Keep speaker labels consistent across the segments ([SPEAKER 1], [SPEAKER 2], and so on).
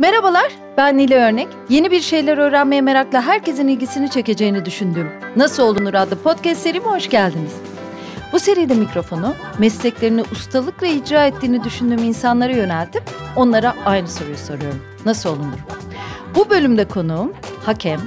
[SPEAKER 1] Merhabalar, ben Nile Örnek. Yeni bir şeyler öğrenmeye merakla herkesin ilgisini çekeceğini düşündüğüm Nasıl Olunur adlı podcast serime hoş geldiniz. Bu seride mikrofonu mesleklerini ustalıkla icra ettiğini düşündüğüm insanlara yöneltip onlara aynı soruyu soruyorum. Nasıl olunur? Bu bölümde konuğum hakem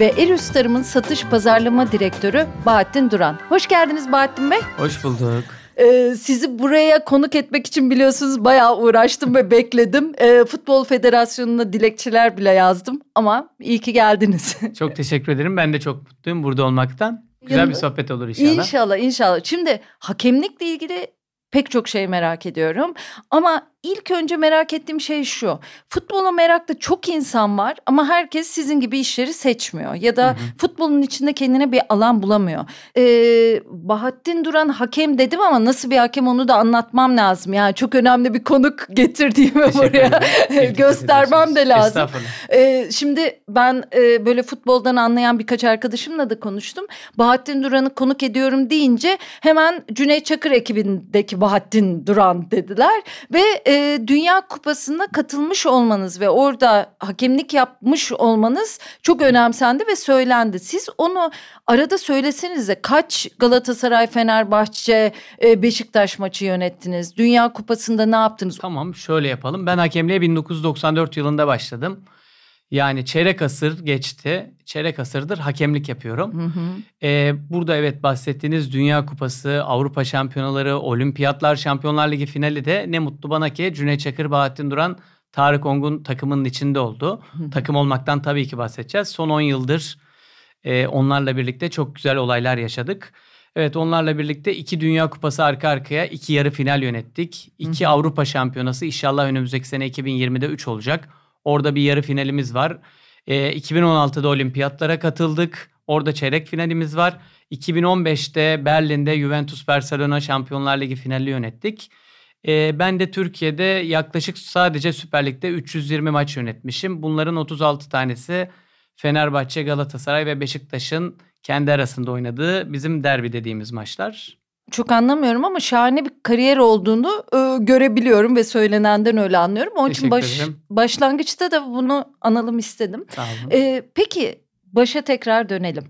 [SPEAKER 1] ve Erüstar'ımın satış pazarlama direktörü Bahattin Duran. Hoş geldiniz Bahattin Bey. Hoş bulduk. E, sizi buraya konuk etmek için biliyorsunuz bayağı uğraştım ve bekledim. E, Futbol Federasyonu'na dilekçeler bile yazdım ama iyi ki geldiniz.
[SPEAKER 2] çok teşekkür ederim. Ben de çok mutluyum burada olmaktan. Güzel Yanında. bir sohbet olur inşallah. İnşallah
[SPEAKER 1] inşallah. Şimdi hakemlikle ilgili pek çok şey merak ediyorum. Ama ilk önce merak ettiğim şey şu. Futbola meraklı çok insan var ama herkes sizin gibi işleri seçmiyor. Ya da hı hı. futbolun içinde kendine bir alan bulamıyor. Ee, Bahattin Duran hakem dedim ama nasıl bir hakem onu da anlatmam lazım. Yani çok önemli bir konuk getirdiğimi buraya göstermem de lazım. Ee, şimdi ben e, böyle futboldan anlayan birkaç arkadaşımla da konuştum. Bahattin Duran'ı konuk ediyorum deyince hemen Cüneyt Çakır ekibindeki Bahattin Duran dediler. Ve... E, e, Dünya Kupası'na katılmış olmanız ve orada hakemlik yapmış olmanız çok önemsendi ve söylendi. Siz onu arada söylesenize kaç Galatasaray, Fenerbahçe, e, Beşiktaş maçı yönettiniz? Dünya Kupası'nda ne yaptınız? Tamam
[SPEAKER 2] şöyle yapalım. Ben hakemliğe 1994 yılında başladım. Yani çeyrek asır geçti. Çeyrek asırdır hakemlik yapıyorum. Hı hı. Ee, burada evet bahsettiğiniz Dünya Kupası, Avrupa Şampiyonaları, Olimpiyatlar, Şampiyonlar Ligi finali de ne mutlu bana ki Cüneyt Çakır, Bahattin Duran, Tarık Ongun takımının içinde oldu. Hı hı. Takım olmaktan tabii ki bahsedeceğiz. Son 10 yıldır e, onlarla birlikte çok güzel olaylar yaşadık. Evet onlarla birlikte iki Dünya Kupası arka arkaya iki yarı final yönettik. İki hı hı. Avrupa Şampiyonası inşallah önümüzdeki sene 2020'de 3 olacak. Orada bir yarı finalimiz var. E, ee, 2016'da olimpiyatlara katıldık. Orada çeyrek finalimiz var. 2015'te Berlin'de Juventus Barcelona Şampiyonlar Ligi finali yönettik. E, ben de Türkiye'de yaklaşık sadece Süper Lig'de 320 maç yönetmişim. Bunların 36 tanesi Fenerbahçe, Galatasaray ve Beşiktaş'ın kendi arasında oynadığı bizim derbi dediğimiz maçlar
[SPEAKER 1] çok anlamıyorum ama şahane bir kariyer olduğunu e, görebiliyorum ve söylenenden öyle anlıyorum. Onun için baş, başlangıçta da bunu analım istedim. Sağ olun. E, peki başa tekrar dönelim.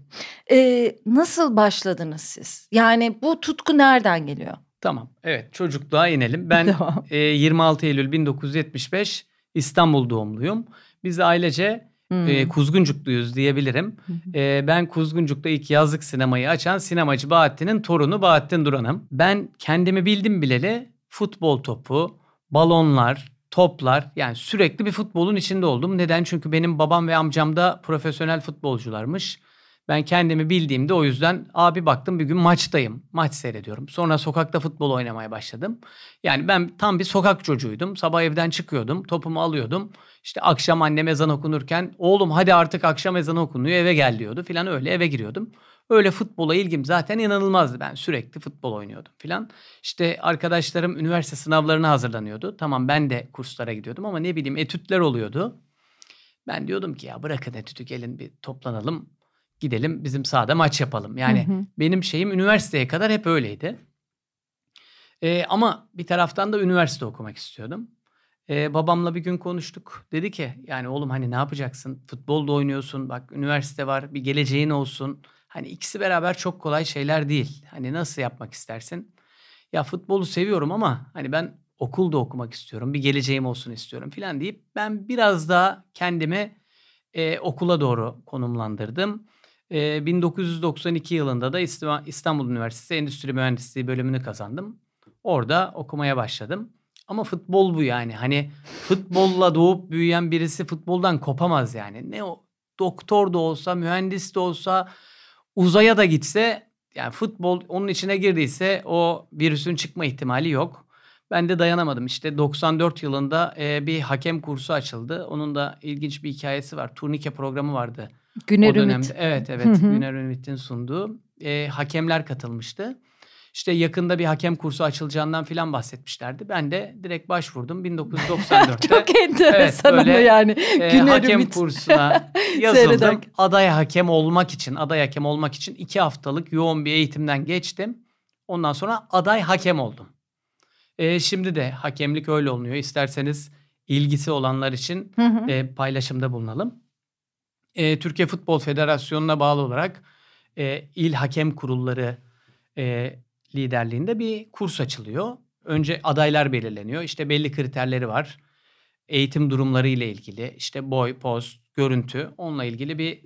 [SPEAKER 1] E, nasıl başladınız siz? Yani bu tutku nereden geliyor? Tamam
[SPEAKER 2] evet çocukluğa inelim. Ben tamam. e, 26 Eylül 1975 İstanbul doğumluyum. Biz ailece ee, hmm. Kuzguncukluyuz diyebilirim. Hmm. ben Kuzguncuk'ta ilk yazlık sinemayı açan sinemacı Bahattin'in torunu Bahattin Duran'ım. Ben kendimi bildim bileli futbol topu, balonlar, toplar yani sürekli bir futbolun içinde oldum. Neden? Çünkü benim babam ve amcam da profesyonel futbolcularmış. Ben kendimi bildiğimde o yüzden abi baktım bir gün maçtayım. Maç seyrediyorum. Sonra sokakta futbol oynamaya başladım. Yani ben tam bir sokak çocuğuydum. Sabah evden çıkıyordum. Topumu alıyordum. İşte akşam annem ezan okunurken oğlum hadi artık akşam ezanı okunuyor eve gel diyordu filan öyle eve giriyordum. Öyle futbola ilgim zaten inanılmazdı ben sürekli futbol oynuyordum filan. İşte arkadaşlarım üniversite sınavlarına hazırlanıyordu. Tamam ben de kurslara gidiyordum ama ne bileyim etütler oluyordu. Ben diyordum ki ya bırakın etütü gelin bir toplanalım gidelim bizim sahada maç yapalım. Yani hı hı. benim şeyim üniversiteye kadar hep öyleydi. Ee, ama bir taraftan da üniversite okumak istiyordum. Ee, babamla bir gün konuştuk. Dedi ki yani oğlum hani ne yapacaksın? Futbol da oynuyorsun. Bak üniversite var. Bir geleceğin olsun. Hani ikisi beraber çok kolay şeyler değil. Hani nasıl yapmak istersin? Ya futbolu seviyorum ama hani ben okulda okumak istiyorum. Bir geleceğim olsun istiyorum filan deyip ben biraz daha kendimi e, okula doğru konumlandırdım. E, 1992 yılında da İstanbul Üniversitesi Endüstri Mühendisliği bölümünü kazandım. Orada okumaya başladım. Ama futbol bu yani. Hani futbolla doğup büyüyen birisi futboldan kopamaz yani. Ne o doktor da olsa, mühendis de olsa, uzaya da gitse yani futbol onun içine girdiyse o virüsün çıkma ihtimali yok. Ben de dayanamadım. İşte 94 yılında e, bir hakem kursu açıldı. Onun da ilginç bir hikayesi var. Turnike programı vardı. Güner o dönemde. Ümit. Evet evet. Hı hı. Güner Ümit'in sunduğu. E, hakemler katılmıştı. İşte yakında bir hakem kursu açılacağından filan bahsetmişlerdi. Ben de direkt başvurdum 1994'te. Çok enteresan evet, böyle, yani. E, hakem ümit. kursuna yazıldım. aday hakem olmak için, aday hakem olmak için iki haftalık yoğun bir eğitimden geçtim. Ondan sonra aday hakem oldum. E, şimdi de hakemlik öyle olunuyor. İsterseniz ilgisi olanlar için E, paylaşımda bulunalım. E, Türkiye Futbol Federasyonu'na bağlı olarak e, il hakem kurulları e, liderliğinde bir kurs açılıyor. Önce adaylar belirleniyor. İşte belli kriterleri var. Eğitim durumları ile ilgili işte boy, poz, görüntü onunla ilgili bir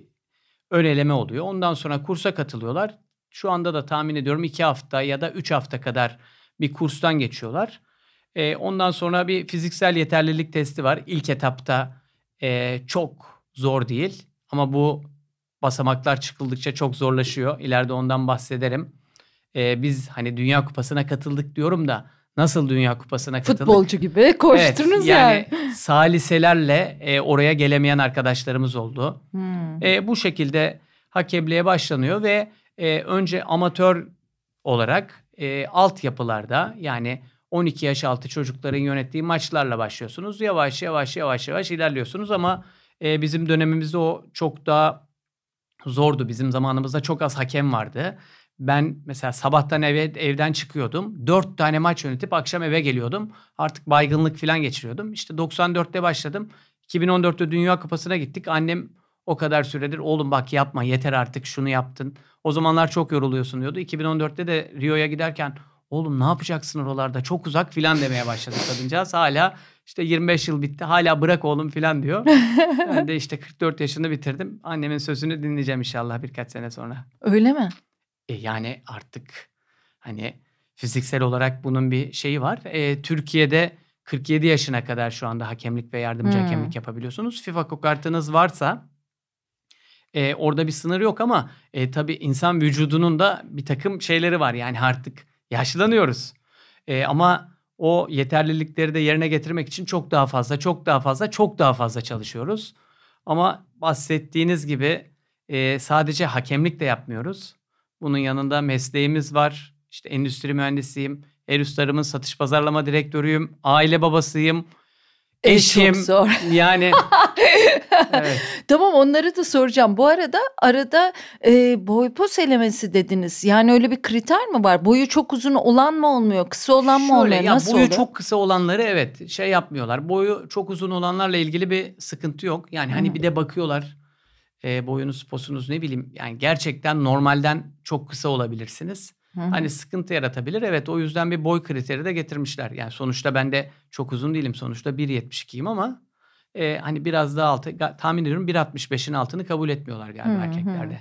[SPEAKER 2] ön eleme oluyor. Ondan sonra kursa katılıyorlar. Şu anda da tahmin ediyorum iki hafta ya da üç hafta kadar bir kurstan geçiyorlar. E, ondan sonra bir fiziksel yeterlilik testi var. İlk etapta e, çok zor değil ama bu basamaklar çıkıldıkça çok zorlaşıyor. İleride ondan bahsederim e, biz hani Dünya Kupası'na katıldık diyorum da nasıl Dünya Kupası'na katıldık? Futbolcu gibi koştunuz evet, yani. yani. Saliselerle e, oraya gelemeyen arkadaşlarımız oldu. Hmm. E, bu şekilde hakemliğe başlanıyor ve e, önce amatör olarak e, altyapılarda yani 12 yaş altı çocukların yönettiği maçlarla başlıyorsunuz. Yavaş yavaş yavaş yavaş ilerliyorsunuz ama e, bizim dönemimizde o çok daha zordu. Bizim zamanımızda çok az hakem vardı ben mesela sabahtan eve, evden çıkıyordum. Dört tane maç yönetip akşam eve geliyordum. Artık baygınlık falan geçiriyordum. İşte 94'te başladım. 2014'te Dünya Kupası'na gittik. Annem o kadar süredir oğlum bak yapma yeter artık şunu yaptın. O zamanlar çok yoruluyorsun diyordu. 2014'te de Rio'ya giderken oğlum ne yapacaksın oralarda çok uzak filan demeye başladı kadıncağız. Hala işte 25 yıl bitti hala bırak oğlum filan diyor. ben de işte 44 yaşında bitirdim. Annemin sözünü dinleyeceğim inşallah birkaç sene sonra. Öyle mi? E, yani artık hani fiziksel olarak bunun bir şeyi var. E, Türkiye'de 47 yaşına kadar şu anda hakemlik ve yardımcı hmm. hakemlik yapabiliyorsunuz. FIFA kokartınız varsa e, orada bir sınır yok ama e, tabii insan vücudunun da bir takım şeyleri var. Yani artık yaşlanıyoruz. E, ama o yeterlilikleri de yerine getirmek için çok daha fazla, çok daha fazla, çok daha fazla çalışıyoruz. Ama bahsettiğiniz gibi e, sadece hakemlik de yapmıyoruz. Bunun yanında mesleğimiz var. İşte endüstri mühendisiyim. Erüstar'ımın satış pazarlama direktörüyüm. Aile babasıyım.
[SPEAKER 1] Eşim. Çok zor.
[SPEAKER 2] Yani.
[SPEAKER 1] evet. Tamam onları da soracağım. Bu arada arada e, boy pos elemesi dediniz. Yani öyle bir kriter mi var? Boyu çok uzun olan mı olmuyor? Kısa olan mı Şöyle, olmuyor? Ya, Nasıl boyu olur? çok
[SPEAKER 2] kısa olanları evet şey yapmıyorlar. Boyu çok uzun olanlarla ilgili bir sıkıntı yok. Yani hani Hı. bir de bakıyorlar e, boyunuz posunuz ne bileyim yani gerçekten normalden çok kısa olabilirsiniz. Hı-hı. Hani sıkıntı yaratabilir. Evet o yüzden bir boy kriteri de getirmişler. Yani sonuçta ben de çok uzun değilim. Sonuçta 1.72'yim ama e, hani biraz daha altı tahmin ediyorum 1.65'in altını kabul etmiyorlar galiba Hı-hı. erkeklerde.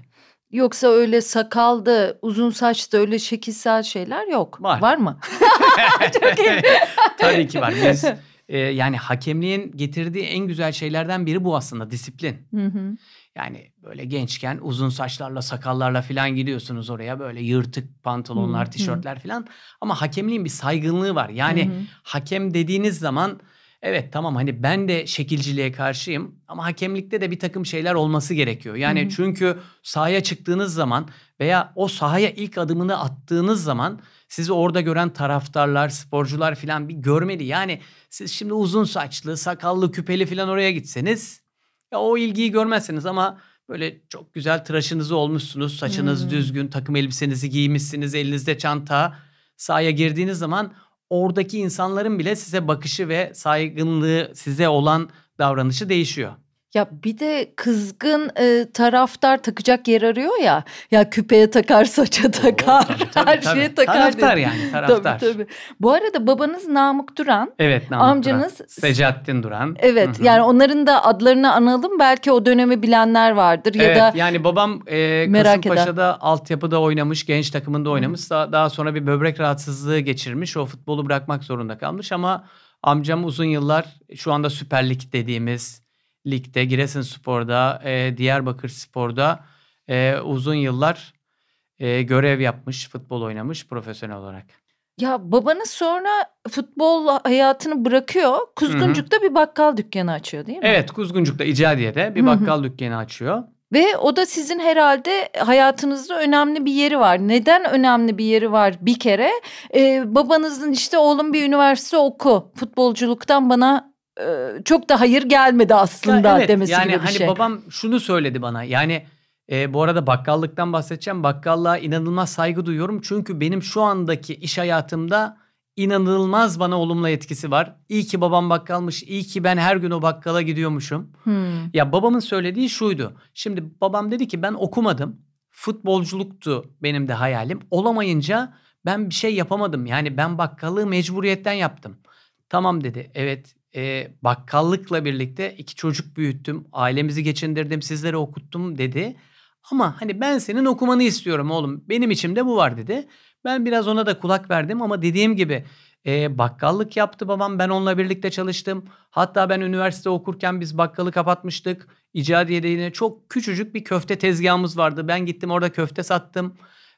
[SPEAKER 1] Yoksa öyle sakaldı uzun saçta öyle şekilsel şeyler yok. Var. Var mı? Çok iyi. Tabii ki var. Biz
[SPEAKER 2] e, yani hakemliğin getirdiği en güzel şeylerden biri bu aslında disiplin. Hı hı. Yani böyle gençken uzun saçlarla sakallarla falan gidiyorsunuz oraya böyle yırtık pantolonlar, Hı-hı. tişörtler falan. Ama hakemliğin bir saygınlığı var. Yani Hı-hı. hakem dediğiniz zaman evet tamam hani ben de şekilciliğe karşıyım ama hakemlikte de bir takım şeyler olması gerekiyor. Yani Hı-hı. çünkü sahaya çıktığınız zaman veya o sahaya ilk adımını attığınız zaman sizi orada gören taraftarlar, sporcular falan bir görmeli. Yani siz şimdi uzun saçlı, sakallı, küpeli falan oraya gitseniz ya o ilgiyi görmezseniz ama böyle çok güzel tıraşınızı olmuşsunuz. Saçınız hmm. düzgün, takım elbisenizi giymişsiniz, elinizde çanta. Sahaya girdiğiniz zaman oradaki insanların bile size bakışı ve saygınlığı size olan davranışı değişiyor.
[SPEAKER 1] Ya bir de kızgın e, taraftar takacak yer arıyor ya. Ya küpeye takar, saça takar, Oo, tabii, tabii, her tabii. şeye takar. Taraftar diye. yani, taraftar. Tabii tabii. Bu arada babanız Namık Duran. Evet, Namık amcanız, Duran. Secattin
[SPEAKER 2] Duran. Evet, Hı-hı. yani
[SPEAKER 1] onların da adlarını analım. Belki o dönemi bilenler vardır ya evet, da yani
[SPEAKER 2] babam e,
[SPEAKER 1] Kasımpaşa'da
[SPEAKER 2] eden. altyapıda oynamış, genç takımında oynamış. Daha, daha sonra bir böbrek rahatsızlığı geçirmiş. O futbolu bırakmak zorunda kalmış ama amcam uzun yıllar şu anda süperlik dediğimiz Lig'de, Giresunspor'da, e, Diyarbakır Spor'da e, uzun yıllar e, görev yapmış, futbol oynamış profesyonel olarak.
[SPEAKER 1] Ya babanız sonra futbol hayatını bırakıyor. Kuzguncuk'ta Hı-hı. bir bakkal dükkanı açıyor değil mi?
[SPEAKER 2] Evet Kuzguncuk'ta İcadiye'de bir bakkal Hı-hı. dükkanı açıyor.
[SPEAKER 1] Ve o da sizin herhalde hayatınızda önemli bir yeri var. Neden önemli bir yeri var bir kere? Ee, babanızın işte oğlum bir üniversite oku. Futbolculuktan bana çok da hayır gelmedi aslında ya evet, demesi yani gibi bir hani şey. Yani babam
[SPEAKER 2] şunu söyledi bana. Yani e, bu arada bakkallıktan bahsedeceğim. Bakkallığa inanılmaz saygı duyuyorum. Çünkü benim şu andaki iş hayatımda inanılmaz bana olumlu etkisi var. İyi ki babam bakkalmış. İyi ki ben her gün o bakkala gidiyormuşum. Hmm. Ya babamın söylediği şuydu. Şimdi babam dedi ki ben okumadım. Futbolculuktu benim de hayalim. Olamayınca ben bir şey yapamadım. Yani ben bakkallığı mecburiyetten yaptım. Tamam dedi. Evet e, bakkallıkla birlikte iki çocuk büyüttüm, ailemizi geçindirdim, sizlere okuttum dedi. Ama hani ben senin okumanı istiyorum oğlum. Benim içimde bu var dedi. Ben biraz ona da kulak verdim ama dediğim gibi e, bakkallık yaptı babam. Ben onunla birlikte çalıştım. Hatta ben üniversite okurken biz bakkalı kapatmıştık. İcadiye'de yine çok küçücük bir köfte tezgahımız vardı. Ben gittim orada köfte sattım.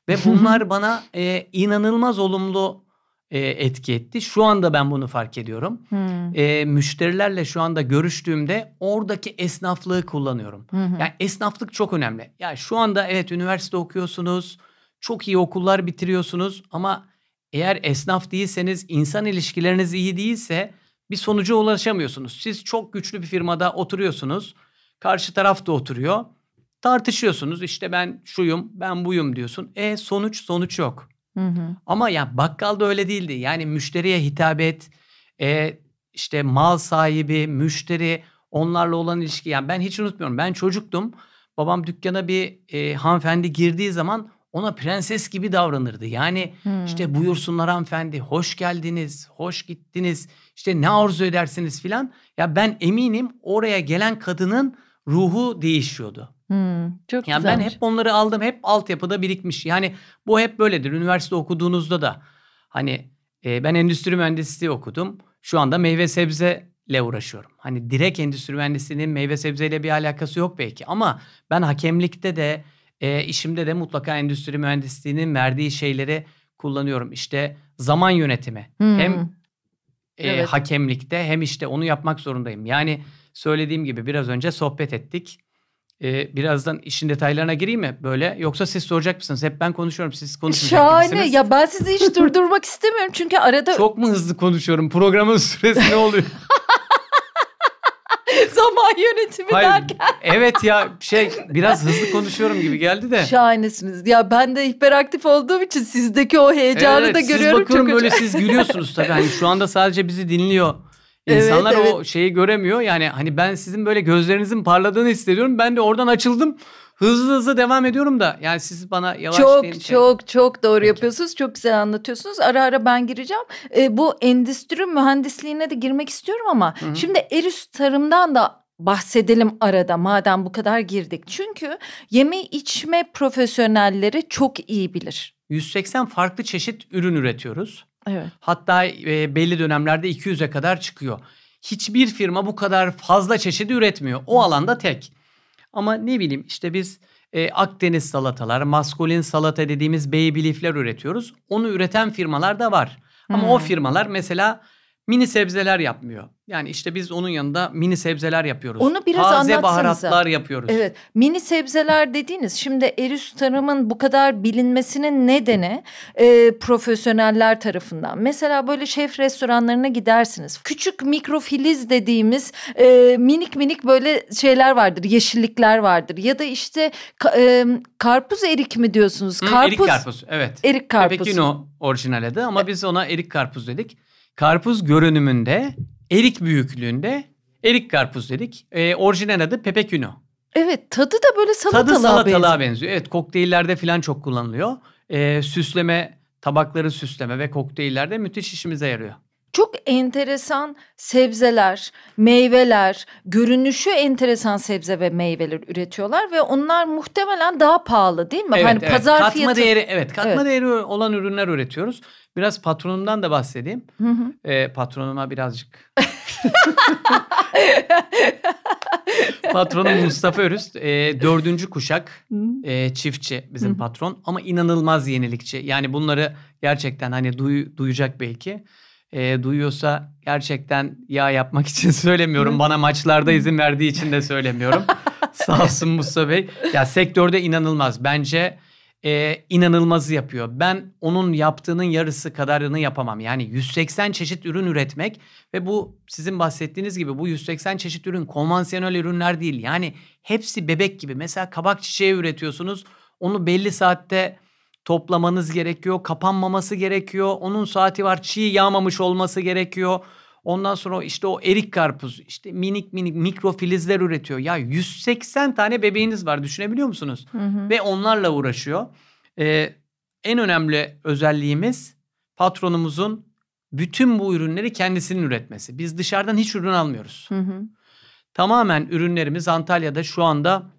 [SPEAKER 2] Ve bunlar bana e, inanılmaz olumlu e, etki etti. Şu anda ben bunu fark ediyorum. Hmm. E, müşterilerle şu anda görüştüğümde oradaki esnaflığı kullanıyorum. Hmm. Yani esnaflık çok önemli. Ya yani şu anda evet üniversite okuyorsunuz, çok iyi okullar bitiriyorsunuz ama eğer esnaf değilseniz, insan ilişkileriniz iyi değilse bir sonuca ulaşamıyorsunuz. Siz çok güçlü bir firmada oturuyorsunuz. Karşı taraf da oturuyor. Tartışıyorsunuz. İşte ben şuyum, ben buyum diyorsun. E sonuç sonuç yok. Hı hı. Ama ya bakkalda öyle değildi. Yani müşteriye hitap et, e, işte mal sahibi, müşteri, onlarla olan ilişki. Yani ben hiç unutmuyorum. Ben çocuktum. Babam dükkana bir e, hanımefendi girdiği zaman ona prenses gibi davranırdı. Yani hmm. işte buyursunlar hanımefendi, hoş geldiniz, hoş gittiniz, işte ne arzu edersiniz filan. Ya ben eminim oraya gelen kadının ruhu değişiyordu.
[SPEAKER 1] Hmm, çok
[SPEAKER 2] yani güzelmiş. ben hep onları aldım. Hep altyapıda birikmiş. Yani bu hep böyledir. Üniversite okuduğunuzda da hani e, ben endüstri mühendisliği okudum. Şu anda meyve sebzeyle uğraşıyorum. Hani direkt endüstri mühendisliğinin meyve sebzeyle bir alakası yok belki. Ama ben hakemlikte de e, işimde de mutlaka endüstri mühendisliğinin verdiği şeyleri kullanıyorum. İşte zaman yönetimi. Hmm. Hem e, evet. hakemlikte hem işte onu yapmak zorundayım. Yani söylediğim gibi biraz önce sohbet ettik ee, birazdan işin detaylarına gireyim mi böyle? Yoksa siz soracak mısınız? Hep ben konuşuyorum siz konuşmayacak Şahane. Misiniz? Ya
[SPEAKER 1] ben sizi hiç durdurmak istemiyorum çünkü arada... Çok
[SPEAKER 2] mu hızlı konuşuyorum? Programın süresi ne oluyor?
[SPEAKER 1] Zaman yönetimi Hayır, derken.
[SPEAKER 2] evet ya şey biraz hızlı konuşuyorum gibi geldi de.
[SPEAKER 1] Şahanesiniz. Ya ben de hiperaktif olduğum için sizdeki o heyecanı evet, da görüyorum. Siz bakıyorum çok böyle siz gülüyorsunuz tabii. Hani şu
[SPEAKER 2] anda sadece bizi dinliyor İnsanlar evet, evet. o şeyi göremiyor. Yani hani ben sizin böyle gözlerinizin parladığını hissediyorum. Ben de oradan açıldım. Hızlı hızlı devam ediyorum da yani siz bana yavaş çok şey. çok
[SPEAKER 1] çok doğru Peki. yapıyorsunuz çok güzel anlatıyorsunuz ara ara ben gireceğim e, bu endüstri mühendisliğine de girmek istiyorum ama Hı-hı. şimdi Erüs tarımdan da bahsedelim arada madem bu kadar girdik çünkü yeme içme profesyonelleri çok iyi bilir.
[SPEAKER 2] 180 farklı çeşit ürün üretiyoruz. Evet. Hatta e, belli dönemlerde 200'e kadar çıkıyor. Hiçbir firma bu kadar fazla çeşidi üretmiyor. O alanda tek. Ama ne bileyim işte biz e, Akdeniz salatalar, maskulin salata dediğimiz baby leaf'ler üretiyoruz. Onu üreten firmalar da var. Ama hmm. o firmalar mesela mini sebzeler yapmıyor. Yani işte biz onun yanında mini sebzeler
[SPEAKER 1] yapıyoruz. Onu biraz Taze baharatlar yapıyoruz. Evet. Mini sebzeler dediğiniz şimdi Erüs tarımın bu kadar bilinmesinin nedeni e, profesyoneller tarafından. Mesela böyle şef restoranlarına gidersiniz. Küçük mikrofiliz dediğimiz e, minik minik böyle şeyler vardır. Yeşillikler vardır. Ya da işte ka, e, karpuz erik mi diyorsunuz? Karpuz. Hı, erik karpuz
[SPEAKER 2] evet. Erik karpuz. Pekino orijinal adı ama e biz ona erik karpuz dedik karpuz görünümünde, erik büyüklüğünde erik karpuz dedik. E, orijinal adı pepeküno.
[SPEAKER 1] Evet tadı da böyle salatalığa, tadı salatalığa benziyor. benziyor.
[SPEAKER 2] Evet kokteyllerde falan çok kullanılıyor. E, süsleme tabakları süsleme ve kokteyllerde müthiş işimize yarıyor
[SPEAKER 1] çok enteresan sebzeler, meyveler, görünüşü enteresan sebze ve meyveler üretiyorlar ve onlar muhtemelen daha pahalı değil mi? Evet, hani evet. pazar katma fiyatı. değeri evet, katma evet. değeri
[SPEAKER 2] olan ürünler üretiyoruz. Biraz patronumdan da bahsedeyim. Hı hı. E, patronuma birazcık Patronum Mustafa Örüst. E, ee, dördüncü kuşak e, çiftçi bizim patron ama inanılmaz yenilikçi. Yani bunları gerçekten hani duy, duyacak belki e, duyuyorsa gerçekten yağ yapmak için söylemiyorum. Bana maçlarda izin verdiği için de söylemiyorum. Sağ olsun Musa Bey. Ya sektörde inanılmaz. Bence e, inanılmazı yapıyor. Ben onun yaptığının yarısı kadarını yapamam. Yani 180 çeşit ürün üretmek ve bu sizin bahsettiğiniz gibi bu 180 çeşit ürün konvansiyonel ürünler değil. Yani hepsi bebek gibi. Mesela kabak çiçeği üretiyorsunuz. Onu belli saatte toplamanız gerekiyor. Kapanmaması gerekiyor. Onun saati var. Çiğ yağmamış olması gerekiyor. Ondan sonra işte o erik karpuz işte minik minik mikrofilizler üretiyor. Ya 180 tane bebeğiniz var düşünebiliyor musunuz? Hı hı. Ve onlarla uğraşıyor. Ee, en önemli özelliğimiz patronumuzun bütün bu ürünleri kendisinin üretmesi. Biz dışarıdan hiç ürün almıyoruz. Hı hı. Tamamen ürünlerimiz Antalya'da şu anda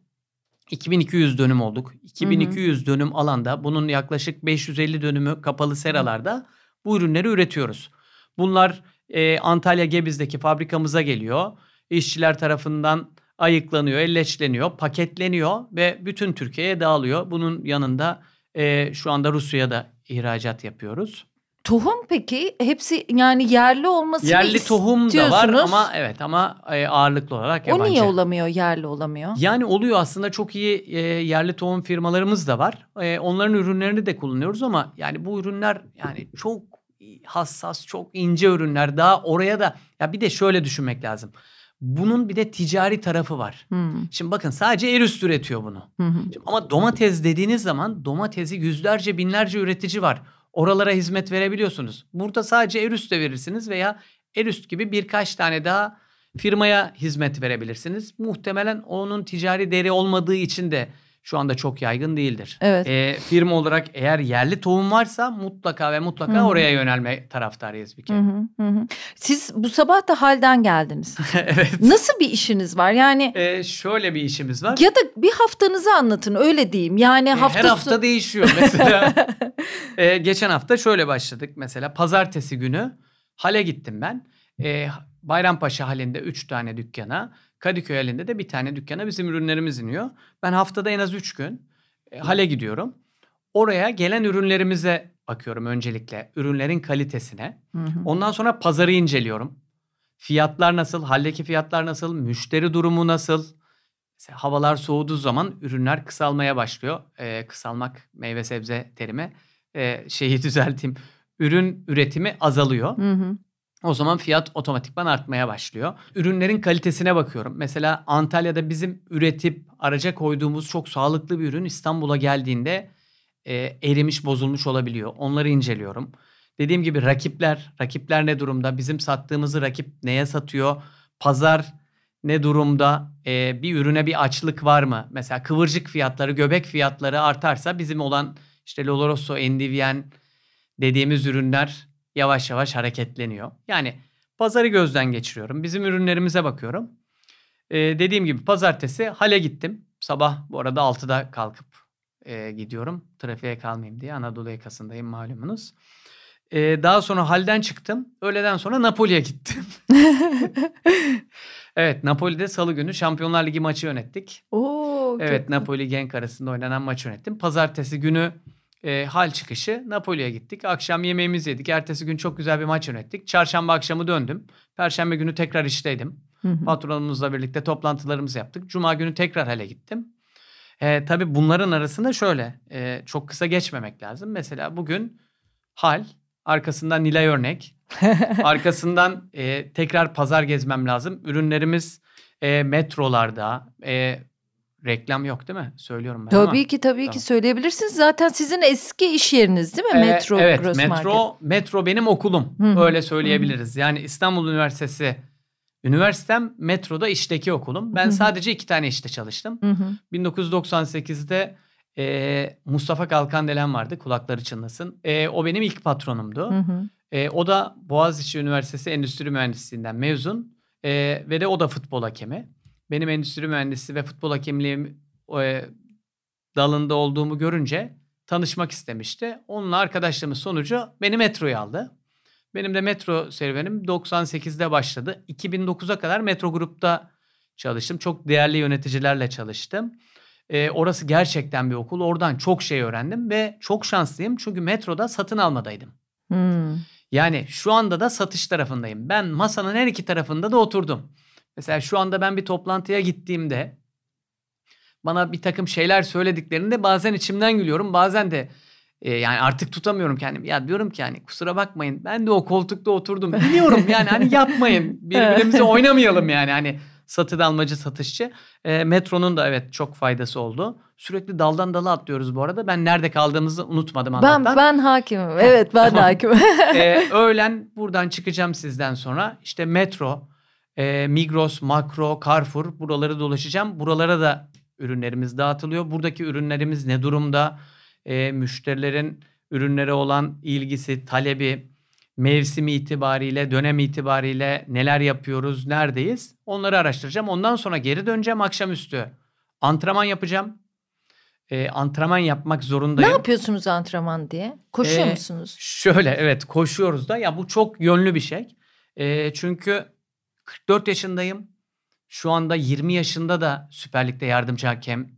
[SPEAKER 2] 2200 dönüm olduk. 2200 hı hı. dönüm alanda bunun yaklaşık 550 dönümü kapalı seralarda bu ürünleri üretiyoruz. Bunlar e, Antalya Gebiz'deki fabrikamıza geliyor. İşçiler tarafından ayıklanıyor, elleçleniyor, paketleniyor ve bütün Türkiye'ye dağılıyor. Bunun yanında e, şu anda Rusya'da ihracat yapıyoruz.
[SPEAKER 1] Tohum peki hepsi yani yerli olması Yerli tohum da var ama
[SPEAKER 2] evet ama e, ağırlıklı olarak yabancı. O niye
[SPEAKER 1] olamıyor yerli olamıyor?
[SPEAKER 2] Yani oluyor aslında çok iyi e, yerli tohum firmalarımız da var. E, onların ürünlerini de kullanıyoruz ama yani bu ürünler yani çok hassas çok ince ürünler daha oraya da ya bir de şöyle düşünmek lazım. Bunun bir de ticari tarafı var. Hmm. Şimdi bakın sadece Erüst üretiyor bunu. Hmm. Şimdi ama domates dediğiniz zaman domatesi yüzlerce binlerce üretici var oralara hizmet verebiliyorsunuz. Burada sadece Erüst'e verirsiniz veya Erüst gibi birkaç tane daha firmaya hizmet verebilirsiniz. Muhtemelen onun ticari değeri olmadığı için de şu anda çok yaygın değildir. Evet. E, firma olarak eğer yerli tohum varsa mutlaka ve mutlaka Hı-hı. oraya yönelme taraftarıyız
[SPEAKER 1] bir kere. Hı-hı. Hı-hı. Siz bu sabah da halden geldiniz. evet. Nasıl bir işiniz var? Yani
[SPEAKER 2] e, şöyle bir işimiz var. Ya
[SPEAKER 1] da bir haftanızı anlatın öyle diyeyim. Yani hafta. e, ee, her hafta değişiyor mesela.
[SPEAKER 2] e, geçen hafta şöyle başladık mesela pazartesi günü hale gittim ben. E, Bayrampaşa halinde üç tane dükkana Kadıköy elinde de bir tane dükkana bizim ürünlerimiz iniyor. Ben haftada en az 3 gün e, hale gidiyorum. Oraya gelen ürünlerimize bakıyorum öncelikle. Ürünlerin kalitesine. Hı hı. Ondan sonra pazarı inceliyorum. Fiyatlar nasıl? Haldeki fiyatlar nasıl? Müşteri durumu nasıl? Mesela havalar soğuduğu zaman ürünler kısalmaya başlıyor. Ee, kısalmak meyve sebze terimi. Ee, şeyi düzelteyim. Ürün üretimi azalıyor. Hı hı. O zaman fiyat otomatikman artmaya başlıyor. Ürünlerin kalitesine bakıyorum. Mesela Antalya'da bizim üretip araca koyduğumuz çok sağlıklı bir ürün İstanbul'a geldiğinde e, erimiş, bozulmuş olabiliyor. Onları inceliyorum. Dediğim gibi rakipler, rakipler ne durumda? Bizim sattığımızı rakip neye satıyor? Pazar ne durumda? E, bir ürüne bir açlık var mı? Mesela kıvırcık fiyatları, göbek fiyatları artarsa bizim olan işte Loloroso, Endivien dediğimiz ürünler yavaş yavaş hareketleniyor. Yani pazarı gözden geçiriyorum. Bizim ürünlerimize bakıyorum. Ee, dediğim gibi pazartesi hale gittim. Sabah bu arada 6'da kalkıp e, gidiyorum. Trafiğe kalmayayım diye Anadolu yakasındayım malumunuz. Ee, daha sonra halden çıktım. Öğleden sonra Napoli'ye gittim. evet Napoli'de salı günü Şampiyonlar Ligi maçı yönettik.
[SPEAKER 1] Oo, evet
[SPEAKER 2] Napoli Genk arasında oynanan maçı yönettim. Pazartesi günü e, hal çıkışı Napoli'ye gittik. Akşam yemeğimizi yedik. Ertesi gün çok güzel bir maç yönettik. Çarşamba akşamı döndüm. Perşembe günü tekrar işteydim. Hı Patronumuzla birlikte toplantılarımızı yaptık. Cuma günü tekrar hale gittim. E, tabii bunların arasında şöyle e, çok kısa geçmemek lazım. Mesela bugün hal, arkasından Nilay örnek, arkasından e, tekrar pazar gezmem lazım. Ürünlerimiz e, metrolarda, e, Reklam yok değil mi? Söylüyorum ben Tabii ama. ki tabii tamam. ki
[SPEAKER 1] söyleyebilirsiniz. Zaten sizin eski iş yeriniz değil mi? Ee, metro evet, Gross metro, Market.
[SPEAKER 2] Metro benim okulum. Hı-hı. Öyle söyleyebiliriz. Yani İstanbul Üniversitesi Üniversitem metroda işteki okulum. Ben Hı-hı. sadece iki tane işte çalıştım. Hı-hı. 1998'de e, Mustafa Kalkandelen vardı. Kulakları çınlasın. E, o benim ilk patronumdu. E, o da Boğaziçi Üniversitesi Endüstri Mühendisliğinden mezun. E, ve de o da futbol hakemi benim endüstri mühendisi ve futbol hakemliği e, dalında olduğumu görünce tanışmak istemişti. Onunla arkadaşlığımız sonucu beni metroya aldı. Benim de metro serüvenim 98'de başladı. 2009'a kadar metro grupta çalıştım. Çok değerli yöneticilerle çalıştım. E, orası gerçekten bir okul. Oradan çok şey öğrendim ve çok şanslıyım. Çünkü metroda satın almadaydım. Hmm. Yani şu anda da satış tarafındayım. Ben masanın her iki tarafında da oturdum. Mesela şu anda ben bir toplantıya gittiğimde bana bir takım şeyler söylediklerinde bazen içimden gülüyorum. Bazen de e, yani artık tutamıyorum kendimi. Ya diyorum ki yani kusura bakmayın ben de o koltukta oturdum.
[SPEAKER 1] Biliyorum yani hani yapmayın. Birbirimize oynamayalım
[SPEAKER 2] yani. Hani satın almacı satışçı. E, metronun da evet çok faydası oldu. Sürekli daldan dala atlıyoruz bu arada. Ben nerede kaldığımızı unutmadım anlattan. Ben,
[SPEAKER 1] ben hakimim. Evet ben tamam. de hakimim.
[SPEAKER 2] e, öğlen buradan çıkacağım sizden sonra. İşte metro, e, Migros, Makro, Carrefour buraları dolaşacağım. Buralara da ürünlerimiz dağıtılıyor. Buradaki ürünlerimiz ne durumda? E, müşterilerin ürünlere olan ilgisi, talebi, mevsimi itibariyle, dönem itibariyle neler yapıyoruz, neredeyiz? Onları araştıracağım. Ondan sonra geri döneceğim akşamüstü. Antrenman yapacağım. E, antrenman yapmak zorundayım. Ne
[SPEAKER 1] yapıyorsunuz antrenman diye? Koşuyor e, musunuz?
[SPEAKER 2] Şöyle evet koşuyoruz da ya bu çok yönlü bir şey. E, çünkü 44 yaşındayım. Şu anda 20 yaşında da Süper Lig'de yardımcı hakem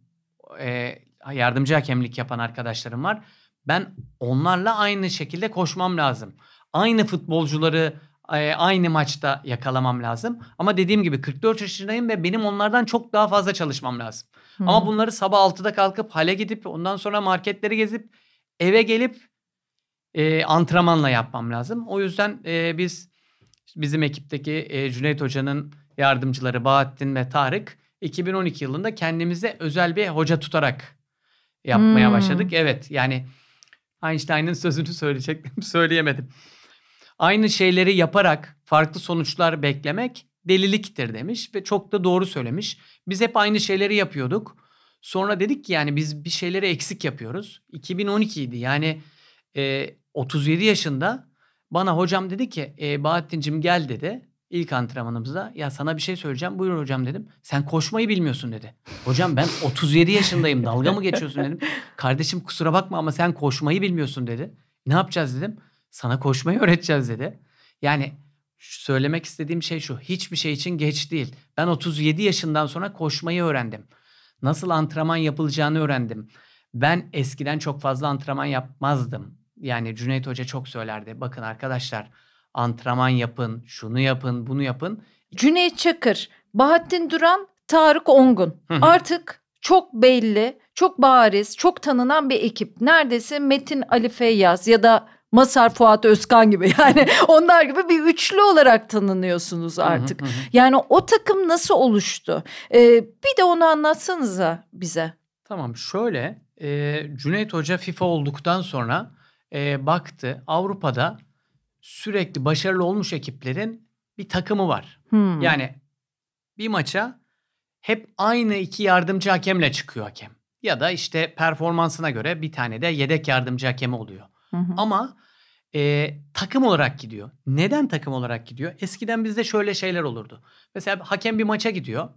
[SPEAKER 2] e, yardımcı hakemlik yapan arkadaşlarım var. Ben onlarla aynı şekilde koşmam lazım. Aynı futbolcuları e, aynı maçta yakalamam lazım. Ama dediğim gibi 44 yaşındayım ve benim onlardan çok daha fazla çalışmam lazım. Hmm. Ama bunları sabah 6'da kalkıp hale gidip ondan sonra marketleri gezip eve gelip e, antrenmanla yapmam lazım. O yüzden e, biz bizim ekipteki e, Cüneyt Hoca'nın yardımcıları Bahattin ve Tarık 2012 yılında kendimize özel bir hoca tutarak yapmaya hmm. başladık. Evet yani Einstein'ın sözünü söyleyecektim söyleyemedim. Aynı şeyleri yaparak farklı sonuçlar beklemek deliliktir demiş ve çok da doğru söylemiş. Biz hep aynı şeyleri yapıyorduk. Sonra dedik ki yani biz bir şeyleri eksik yapıyoruz. 2012 idi yani e, 37 yaşında bana hocam dedi ki e, Bahattin'cim gel dedi. ilk antrenmanımızda ya sana bir şey söyleyeceğim. Buyur hocam dedim. Sen koşmayı bilmiyorsun dedi. Hocam ben 37 yaşındayım dalga mı geçiyorsun dedim. Kardeşim kusura bakma ama sen koşmayı bilmiyorsun dedi. Ne yapacağız dedim. Sana koşmayı öğreteceğiz dedi. Yani söylemek istediğim şey şu. Hiçbir şey için geç değil. Ben 37 yaşından sonra koşmayı öğrendim. Nasıl antrenman yapılacağını öğrendim. Ben eskiden çok fazla antrenman yapmazdım yani Cüneyt Hoca çok söylerdi. Bakın arkadaşlar antrenman yapın, şunu yapın, bunu yapın.
[SPEAKER 1] Cüneyt Çakır, Bahattin Duran, Tarık Ongun. Artık çok belli, çok bariz, çok tanınan bir ekip. Neredeyse Metin Ali Feyyaz ya da Masar Fuat Özkan gibi yani onlar gibi bir üçlü olarak tanınıyorsunuz artık. Yani o takım nasıl oluştu? Ee, bir de onu anlatsanıza bize.
[SPEAKER 2] Tamam şöyle e, Cüneyt Hoca FIFA olduktan sonra e, baktı. Avrupa'da sürekli başarılı olmuş ekiplerin bir takımı var. Hmm. Yani bir maça hep aynı iki yardımcı hakemle çıkıyor hakem. Ya da işte performansına göre bir tane de yedek yardımcı hakemi oluyor. Hı Ama e, takım olarak gidiyor. Neden takım olarak gidiyor? Eskiden bizde şöyle şeyler olurdu. Mesela hakem bir maça gidiyor.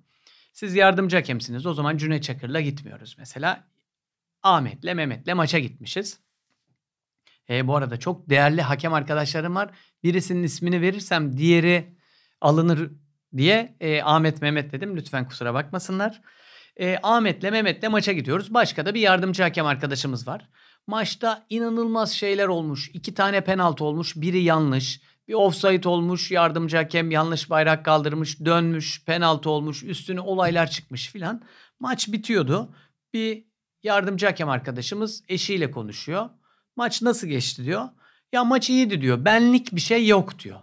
[SPEAKER 2] Siz yardımcı hakemsiniz. O zaman Cüneyt Çakır'la gitmiyoruz mesela. Ahmet'le Mehmet'le maça gitmişiz. E, bu arada çok değerli hakem arkadaşlarım var. Birisinin ismini verirsem diğeri alınır diye e, Ahmet Mehmet dedim. Lütfen kusura bakmasınlar. E, Ahmet'le Mehmet'le maça gidiyoruz. Başka da bir yardımcı hakem arkadaşımız var. Maçta inanılmaz şeyler olmuş. İki tane penaltı olmuş. Biri yanlış. Bir offside olmuş. Yardımcı hakem yanlış bayrak kaldırmış. Dönmüş. Penaltı olmuş. Üstüne olaylar çıkmış filan. Maç bitiyordu. Bir yardımcı hakem arkadaşımız eşiyle konuşuyor. Maç nasıl geçti diyor. Ya maç iyiydi diyor. Benlik bir şey yok diyor.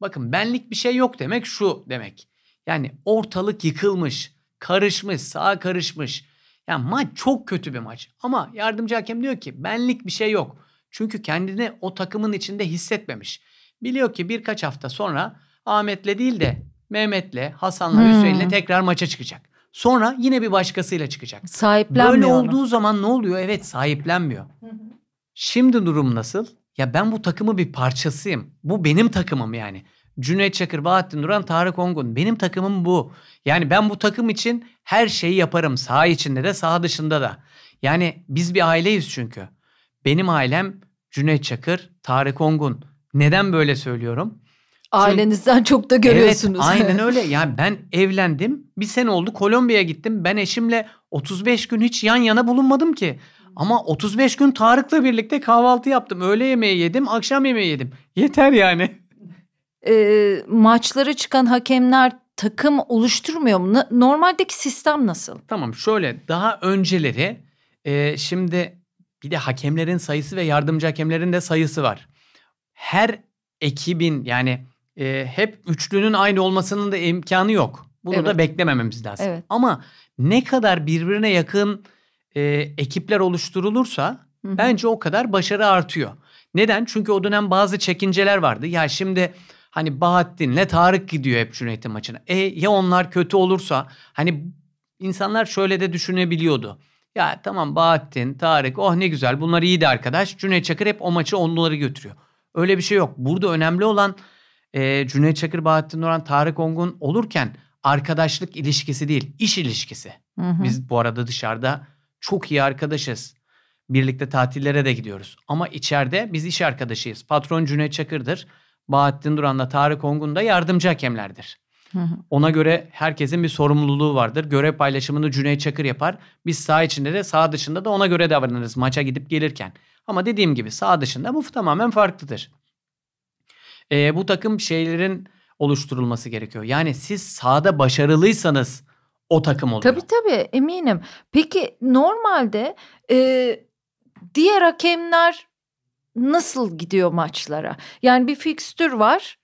[SPEAKER 2] Bakın benlik bir şey yok demek şu demek. Yani ortalık yıkılmış, karışmış, sağa karışmış. Yani maç çok kötü bir maç. Ama yardımcı hakem diyor ki benlik bir şey yok. Çünkü kendini o takımın içinde hissetmemiş. Biliyor ki birkaç hafta sonra Ahmet'le değil de Mehmet'le, Hasan'la, hmm. Hüseyin'le tekrar maça çıkacak. Sonra yine bir başkasıyla çıkacak. Sahiplenmiyor. Böyle olduğu zaman ne oluyor? Evet sahiplenmiyor. Şimdi durum nasıl? Ya ben bu takımı bir parçasıyım. Bu benim takımım yani. Cüneyt Çakır, Bahattin Duran, Tarık Ongun. Benim takımım bu. Yani ben bu takım için her şeyi yaparım. sağ içinde de sağ dışında da. Yani biz bir aileyiz çünkü. Benim ailem Cüneyt Çakır, Tarık Ongun. Neden böyle söylüyorum?
[SPEAKER 1] Ailenizden Çünkü, çok da görüyorsunuz. Evet aynen öyle.
[SPEAKER 2] Yani ben evlendim. Bir sene oldu Kolombiya'ya gittim. Ben eşimle 35 gün hiç yan yana bulunmadım ki. Ama 35 gün Tarık'la birlikte kahvaltı yaptım. Öğle yemeği yedim, akşam yemeği yedim. Yeter yani.
[SPEAKER 1] E, maçlara çıkan hakemler takım oluşturmuyor mu? Normaldeki sistem nasıl?
[SPEAKER 2] Tamam şöyle daha önceleri e, şimdi bir de hakemlerin sayısı ve yardımcı hakemlerin de sayısı var. Her ekibin yani e, hep üçlünün aynı olmasının da imkanı yok. Bunu evet. da beklemememiz lazım. Evet. Ama ne kadar birbirine yakın e, ekipler oluşturulursa Hı-hı. bence o kadar başarı artıyor. Neden? Çünkü o dönem bazı çekinceler vardı. Ya şimdi hani Bahattin'le Tarık gidiyor hep Cüneyt'in maçına. E ya onlar kötü olursa hani insanlar şöyle de düşünebiliyordu. Ya tamam Bahattin, Tarık oh ne güzel bunlar iyiydi arkadaş. Cüneyt Çakır hep o maçı onları götürüyor. Öyle bir şey yok. Burada önemli olan e, Cüneyt Çakır, Bahattin Orhan, Tarık Ongun olurken arkadaşlık ilişkisi değil iş ilişkisi. Hı hı. Biz bu arada dışarıda çok iyi arkadaşız. Birlikte tatillere de gidiyoruz. Ama içeride biz iş arkadaşıyız. Patron Cüneyt Çakır'dır. Bahattin Duran'la Tarık Ongun da yardımcı hakemlerdir. Ona göre herkesin bir sorumluluğu vardır. Görev paylaşımını Cüneyt Çakır yapar. Biz sağ içinde de sağ dışında da ona göre davranırız maça gidip gelirken. Ama dediğim gibi sağ dışında bu tamamen farklıdır. E, bu takım şeylerin oluşturulması gerekiyor. Yani siz sahada başarılıysanız o takım oluyor. Tabii
[SPEAKER 1] tabii eminim. Peki normalde e, diğer hakemler nasıl gidiyor maçlara? Yani bir fikstür var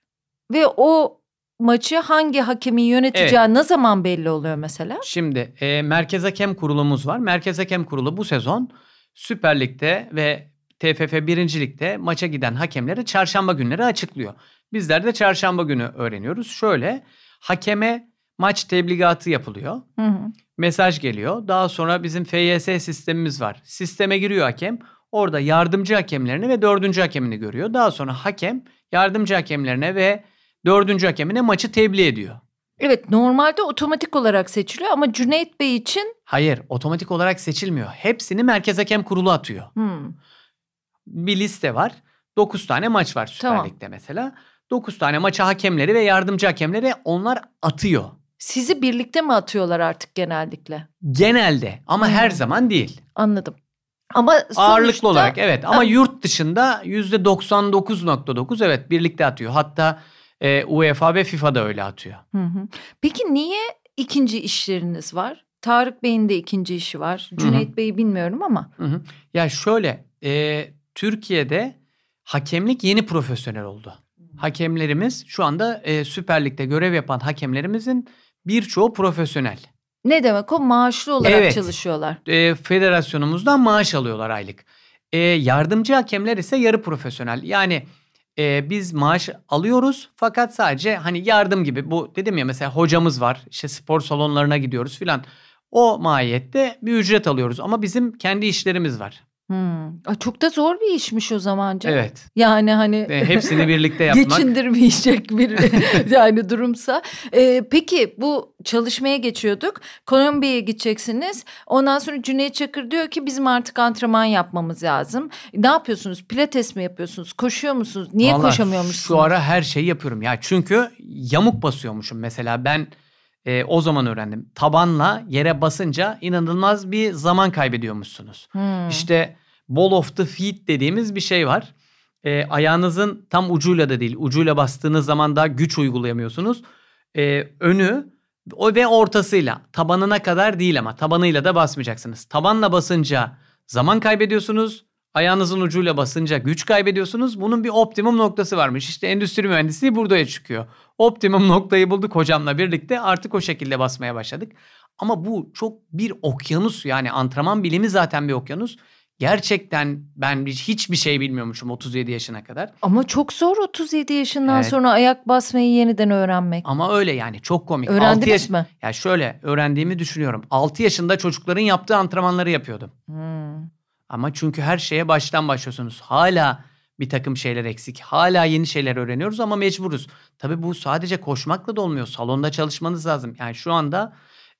[SPEAKER 1] ve o maçı hangi hakemin yöneteceği evet. ne zaman belli oluyor mesela?
[SPEAKER 2] Şimdi e, Merkez Hakem Kurulumuz var. Merkez Hakem Kurulu bu sezon Süper Lig'de ve TFF 1. Lig'de maça giden hakemleri çarşamba günleri açıklıyor. Bizler de çarşamba günü öğreniyoruz. Şöyle hakeme maç tebligatı yapılıyor. Hı hı. Mesaj geliyor. Daha sonra bizim FYS sistemimiz var. Sisteme giriyor hakem. Orada yardımcı hakemlerini ve dördüncü hakemini görüyor. Daha sonra hakem yardımcı hakemlerine ve dördüncü hakemine maçı tebliğ ediyor.
[SPEAKER 1] Evet normalde otomatik olarak seçiliyor ama Cüneyt Bey için...
[SPEAKER 2] Hayır otomatik olarak seçilmiyor. Hepsini Merkez Hakem Kurulu atıyor. Hmm. Bir liste var. 9 tane maç var Süper tamam. Lig'de mesela. 9 tane maça hakemleri ve yardımcı hakemleri onlar atıyor.
[SPEAKER 1] Sizi birlikte mi atıyorlar artık genellikle?
[SPEAKER 2] Genelde ama hmm. her zaman değil.
[SPEAKER 1] Anladım. Ama sonuçta, ağırlıklı olarak
[SPEAKER 2] evet ama ha. yurt dışında yüzde %99.9 evet birlikte atıyor. Hatta e, UEFA ve FIFA da öyle atıyor.
[SPEAKER 1] Hı hı. Peki niye ikinci işleriniz var? Tarık Bey'in de ikinci işi var. Cüneyt Bey'i bilmiyorum ama.
[SPEAKER 2] Hı hı. Ya şöyle e, Türkiye'de hakemlik yeni profesyonel oldu. Hmm. Hakemlerimiz şu anda e, Süper Lig'de görev yapan hakemlerimizin birçoğu profesyonel.
[SPEAKER 1] Ne demek o? Maaşlı olarak evet, çalışıyorlar.
[SPEAKER 2] E, federasyonumuzdan maaş alıyorlar aylık. E, yardımcı hakemler ise yarı profesyonel. Yani e, biz maaş alıyoruz fakat sadece hani yardım gibi. Bu dedim ya mesela hocamız var işte spor salonlarına gidiyoruz filan. O mahiyette bir ücret alıyoruz ama bizim kendi işlerimiz var.
[SPEAKER 1] Hmm. A, çok da zor bir işmiş o zaman canım. Evet. Yani hani e, hepsini birlikte yapmak geçindirmeyecek bir yani durumsa. Ee, peki bu çalışmaya geçiyorduk. Kolombiya'ya gideceksiniz. Ondan sonra Cüneyt Çakır diyor ki bizim artık antrenman yapmamız lazım. Ne yapıyorsunuz? Pilates mi yapıyorsunuz? Koşuyor musunuz? Niye Vallahi koşamıyormuşsunuz?
[SPEAKER 2] Şu ara her şeyi yapıyorum ya. Çünkü yamuk basıyormuşum mesela. Ben ee, o zaman öğrendim. Tabanla yere basınca inanılmaz bir zaman kaybediyormuşsunuz. Hmm. İşte ball of the feet dediğimiz bir şey var. E, ayağınızın tam ucuyla da değil ucuyla bastığınız zaman daha güç uygulayamıyorsunuz. E, önü o ve ortasıyla tabanına kadar değil ama tabanıyla da basmayacaksınız. Tabanla basınca zaman kaybediyorsunuz. Ayağınızın ucuyla basınca güç kaybediyorsunuz. Bunun bir optimum noktası varmış. İşte endüstri mühendisliği buraya çıkıyor. Optimum noktayı bulduk hocamla birlikte. Artık o şekilde basmaya başladık. Ama bu çok bir okyanus yani antrenman bilimi zaten bir okyanus. Gerçekten ben hiçbir şey bilmiyormuşum 37 yaşına kadar.
[SPEAKER 1] Ama çok zor 37 yaşından evet. sonra ayak basmayı yeniden öğrenmek.
[SPEAKER 2] Ama öyle yani çok komik. Öğrendiniz yaş- mi? Ya şöyle öğrendiğimi düşünüyorum. 6 yaşında çocukların yaptığı antrenmanları yapıyordum. Hmm. Ama çünkü her şeye baştan başlıyorsunuz. Hala bir takım şeyler eksik. Hala yeni şeyler öğreniyoruz ama mecburuz. Tabii bu sadece koşmakla da olmuyor. Salonda çalışmanız lazım. Yani şu anda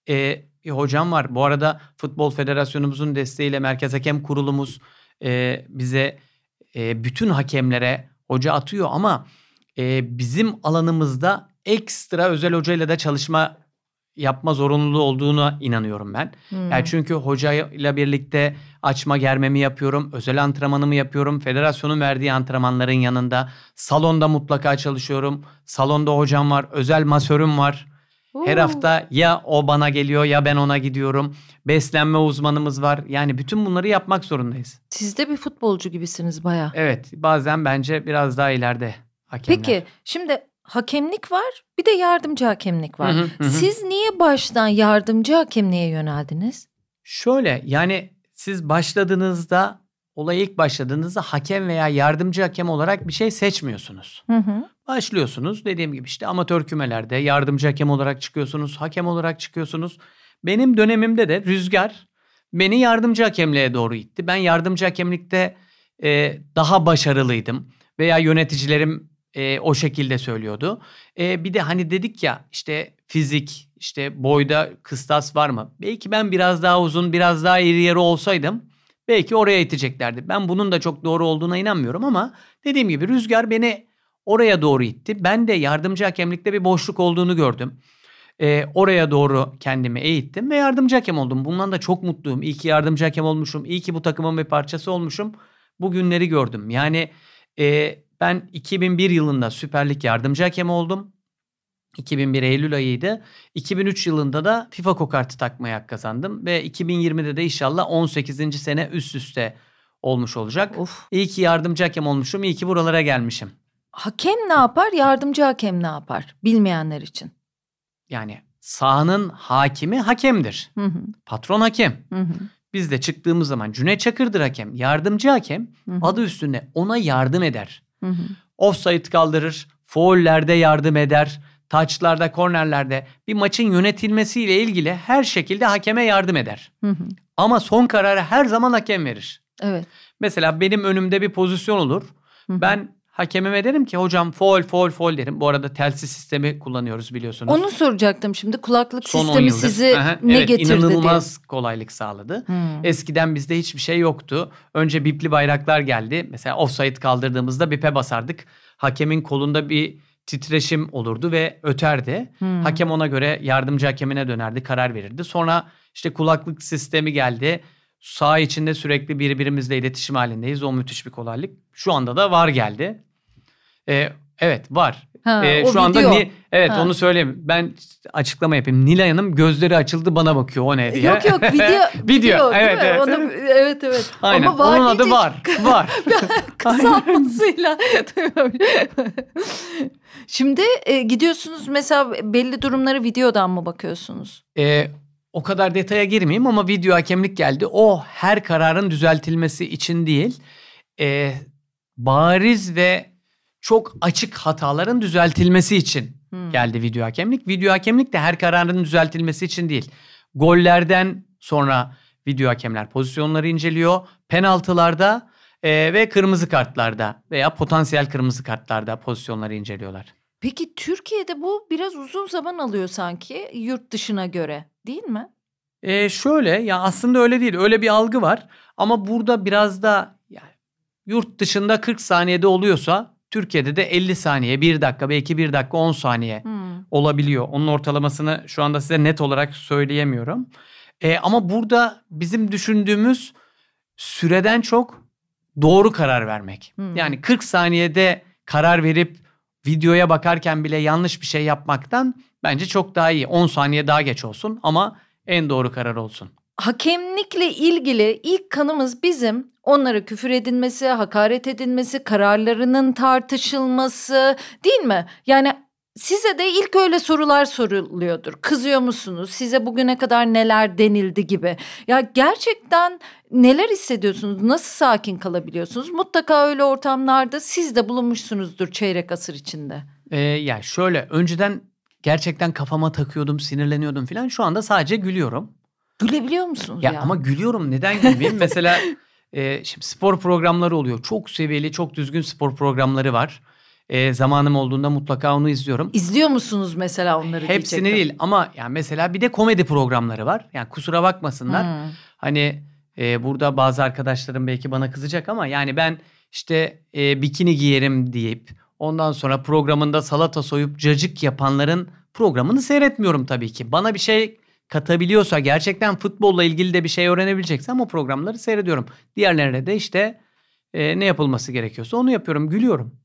[SPEAKER 2] e, bir hocam var. Bu arada Futbol Federasyonumuzun desteğiyle Merkez Hakem Kurulumuz e, bize e, bütün hakemlere hoca atıyor ama e, bizim alanımızda ekstra özel hocayla da çalışma yapma zorunluluğu olduğuna inanıyorum ben. Hmm. Yani çünkü hocayla birlikte açma germemi yapıyorum, özel antrenmanımı yapıyorum, federasyonun verdiği antrenmanların yanında salonda mutlaka çalışıyorum. Salonda hocam var, özel masörüm var. Her hafta ya o bana geliyor ya ben ona gidiyorum. Beslenme uzmanımız var. Yani bütün bunları yapmak zorundayız.
[SPEAKER 1] Siz de bir futbolcu gibisiniz baya.
[SPEAKER 2] Evet bazen bence biraz daha ileride hakemler. Peki
[SPEAKER 1] şimdi hakemlik var bir de yardımcı hakemlik var. Hı hı, hı. Siz niye baştan yardımcı hakemliğe yöneldiniz?
[SPEAKER 2] Şöyle yani siz başladığınızda olay ilk başladığınızda hakem veya yardımcı hakem olarak bir şey seçmiyorsunuz. Hı hı. Başlıyorsunuz dediğim gibi işte amatör kümelerde yardımcı hakem olarak çıkıyorsunuz, hakem olarak çıkıyorsunuz. Benim dönemimde de Rüzgar beni yardımcı hakemliğe doğru itti. Ben yardımcı hakemlikte e, daha başarılıydım veya yöneticilerim e, o şekilde söylüyordu. E, bir de hani dedik ya işte fizik, işte boyda kıstas var mı? Belki ben biraz daha uzun, biraz daha iri yarı olsaydım belki oraya iteceklerdi. Ben bunun da çok doğru olduğuna inanmıyorum ama dediğim gibi Rüzgar beni Oraya doğru itti. Ben de yardımcı hakemlikte bir boşluk olduğunu gördüm. E, oraya doğru kendimi eğittim ve yardımcı hakem oldum. Bundan da çok mutluyum. İyi ki yardımcı hakem olmuşum. İyi ki bu takımın bir parçası olmuşum. Bu günleri gördüm. Yani e, ben 2001 yılında Süper Lig yardımcı hakem oldum. 2001 Eylül ayıydı. 2003 yılında da FIFA kokartı takmaya hak kazandım. Ve 2020'de de inşallah 18. sene üst üste olmuş olacak. Of. İyi ki yardımcı hakem olmuşum. İyi ki buralara gelmişim
[SPEAKER 1] hakem ne yapar, yardımcı hakem ne yapar bilmeyenler için?
[SPEAKER 2] Yani sahanın hakimi hakemdir. Hı hı. Patron hakem. Hı hı. Biz de çıktığımız zaman Cüneyt Çakır'dır hakem. Yardımcı hakem hı hı. adı üstünde ona yardım eder. Offside kaldırır, foullerde yardım eder, taçlarda, kornerlerde bir maçın yönetilmesiyle ilgili her şekilde hakeme yardım eder. Hı hı. Ama son kararı her zaman hakem verir. Evet. Mesela benim önümde bir pozisyon olur. Hı hı. Ben hakemime derim ki hocam fol fol fol derim. Bu arada telsiz sistemi kullanıyoruz biliyorsunuz. Onu
[SPEAKER 1] soracaktım şimdi kulaklık Son sistemi sizi Aha, ne evet, getirdi inanılmaz
[SPEAKER 2] diye. kolaylık sağladı. Hmm. Eskiden bizde hiçbir şey yoktu. Önce bipli bayraklar geldi. Mesela offside kaldırdığımızda bipe basardık. Hakemin kolunda bir titreşim olurdu ve öterdi. Hmm. Hakem ona göre yardımcı hakemine dönerdi, karar verirdi. Sonra işte kulaklık sistemi geldi Sağ içinde sürekli birbirimizle iletişim halindeyiz. O müthiş bir kolaylık. Şu anda da var geldi. Ee, evet var. Ha, ee, şu anda ni, evet ha. onu söyleyeyim. Ben açıklama yapayım. Nilay Hanım gözleri açıldı bana bakıyor. O ne diye. Yok yok video. video. video evet, evet. Onu,
[SPEAKER 1] evet evet. Aynen. Ama var Onun adı diyecek. var. Var. Kısaltmasıyla. Şimdi e, gidiyorsunuz mesela belli durumları videodan mı bakıyorsunuz?
[SPEAKER 2] E, o kadar detaya girmeyeyim ama video hakemlik geldi. O her kararın düzeltilmesi için değil, e, bariz ve çok açık hataların düzeltilmesi için hmm. geldi video hakemlik. Video hakemlik de her kararın düzeltilmesi için değil. Gollerden sonra video hakemler pozisyonları inceliyor. Penaltılarda e, ve kırmızı kartlarda veya potansiyel kırmızı kartlarda pozisyonları inceliyorlar.
[SPEAKER 1] Peki Türkiye'de bu biraz uzun zaman alıyor sanki yurt dışına göre değil mi?
[SPEAKER 2] E şöyle ya aslında öyle değil. Öyle bir algı var. Ama burada biraz da yani yurt dışında 40 saniyede oluyorsa Türkiye'de de 50 saniye, 1 dakika belki 1 dakika 10 saniye hmm. olabiliyor. Onun ortalamasını şu anda size net olarak söyleyemiyorum. E, ama burada bizim düşündüğümüz süreden çok doğru karar vermek. Hmm. Yani 40 saniyede karar verip videoya bakarken bile yanlış bir şey yapmaktan bence çok daha iyi. 10 saniye daha geç olsun ama en doğru karar olsun.
[SPEAKER 1] Hakemlikle ilgili ilk kanımız bizim onlara küfür edilmesi, hakaret edilmesi, kararlarının tartışılması değil mi? Yani Size de ilk öyle sorular soruluyordur. Kızıyor musunuz? Size bugüne kadar neler denildi gibi. Ya gerçekten neler hissediyorsunuz? Nasıl sakin kalabiliyorsunuz? Mutlaka öyle ortamlarda siz de bulunmuşsunuzdur çeyrek asır içinde.
[SPEAKER 2] Ee, ya yani şöyle önceden gerçekten kafama takıyordum, sinirleniyordum filan. Şu anda sadece gülüyorum.
[SPEAKER 1] Gülebiliyor musunuz ya? ya? Ama
[SPEAKER 2] gülüyorum. Neden gülmeyeyim? Mesela e, şimdi spor programları oluyor. Çok seviyeli, çok düzgün spor programları var e, zamanım olduğunda mutlaka onu izliyorum.
[SPEAKER 1] İzliyor musunuz mesela onları? Hepsini diyecektim.
[SPEAKER 2] değil ama yani mesela bir de komedi programları var. Yani kusura bakmasınlar. Hmm. Hani e, burada bazı arkadaşlarım belki bana kızacak ama yani ben işte e, bikini giyerim deyip ondan sonra programında salata soyup cacık yapanların programını seyretmiyorum tabii ki. Bana bir şey katabiliyorsa gerçekten futbolla ilgili de bir şey öğrenebileceksem o programları seyrediyorum. Diğerlerine de işte e, ne yapılması gerekiyorsa onu yapıyorum, gülüyorum.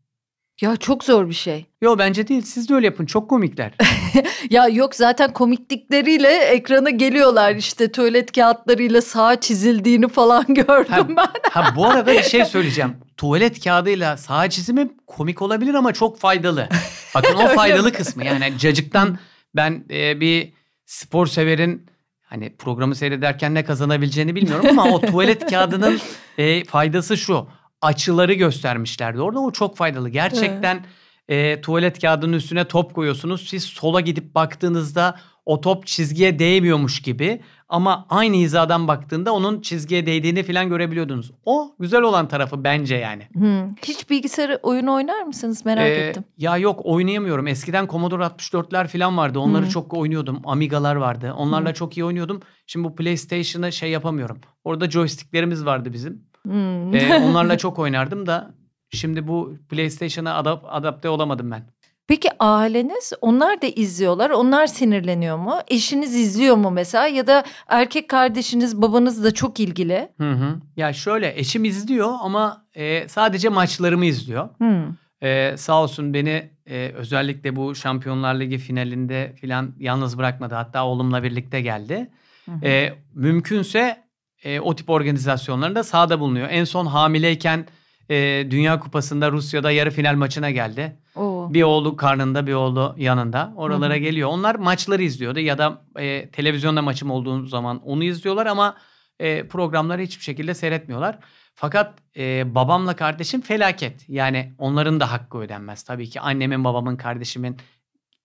[SPEAKER 2] Ya çok zor bir şey. Yo bence değil. Siz de öyle yapın. Çok komikler.
[SPEAKER 1] ya yok zaten komiklikleriyle ekrana geliyorlar işte tuvalet kağıtlarıyla sağ çizildiğini falan gördüm ha, ben. ha bu arada bir şey söyleyeceğim.
[SPEAKER 2] Tuvalet kağıdıyla sağ çizimi komik olabilir ama çok faydalı.
[SPEAKER 1] Bakın o faydalı kısmı. Yani
[SPEAKER 2] cacıktan ben e, bir spor severin hani programı seyrederken ne kazanabileceğini bilmiyorum ama o tuvalet kağıdının e, faydası şu açıları göstermişlerdi orada. O çok faydalı. Gerçekten e, tuvalet kağıdının üstüne top koyuyorsunuz. Siz sola gidip baktığınızda o top çizgiye değmiyormuş gibi ama aynı hizadan baktığında onun çizgiye değdiğini falan görebiliyordunuz. O güzel olan tarafı bence yani.
[SPEAKER 1] Hmm. Hiç bilgisayar oyunu oynar mısınız merak ee, ettim.
[SPEAKER 2] Ya yok oynayamıyorum. Eskiden Commodore 64'ler falan vardı. Onları hmm. çok oynuyordum. Amigalar vardı. Onlarla hmm. çok iyi oynuyordum. Şimdi bu PlayStation'ı şey yapamıyorum. Orada joysticklerimiz vardı bizim.
[SPEAKER 1] Hmm. Ee, onlarla
[SPEAKER 2] çok oynardım da şimdi bu PlayStation'a adap adapte olamadım ben.
[SPEAKER 1] Peki aileniz onlar da izliyorlar. Onlar sinirleniyor mu? Eşiniz izliyor mu mesela ya da erkek kardeşiniz babanız da çok ilgili?
[SPEAKER 2] Hı hı. Ya şöyle eşim izliyor ama e, sadece maçlarımı izliyor. Hı. Hmm. E, sağ olsun beni e, özellikle bu Şampiyonlar Ligi finalinde filan yalnız bırakmadı. Hatta oğlumla birlikte geldi. Hı hı. E, mümkünse e, o tip organizasyonlarında sahada bulunuyor. En son hamileyken e, Dünya Kupası'nda Rusya'da yarı final maçına geldi. Oo. Bir oğlu karnında bir oğlu yanında oralara Hı. geliyor. Onlar maçları izliyordu ya da e, televizyonda maçım olduğu zaman onu izliyorlar ama e, programları hiçbir şekilde seyretmiyorlar. Fakat e, babamla kardeşim felaket. Yani onların da hakkı ödenmez. Tabii ki annemin, babamın, kardeşimin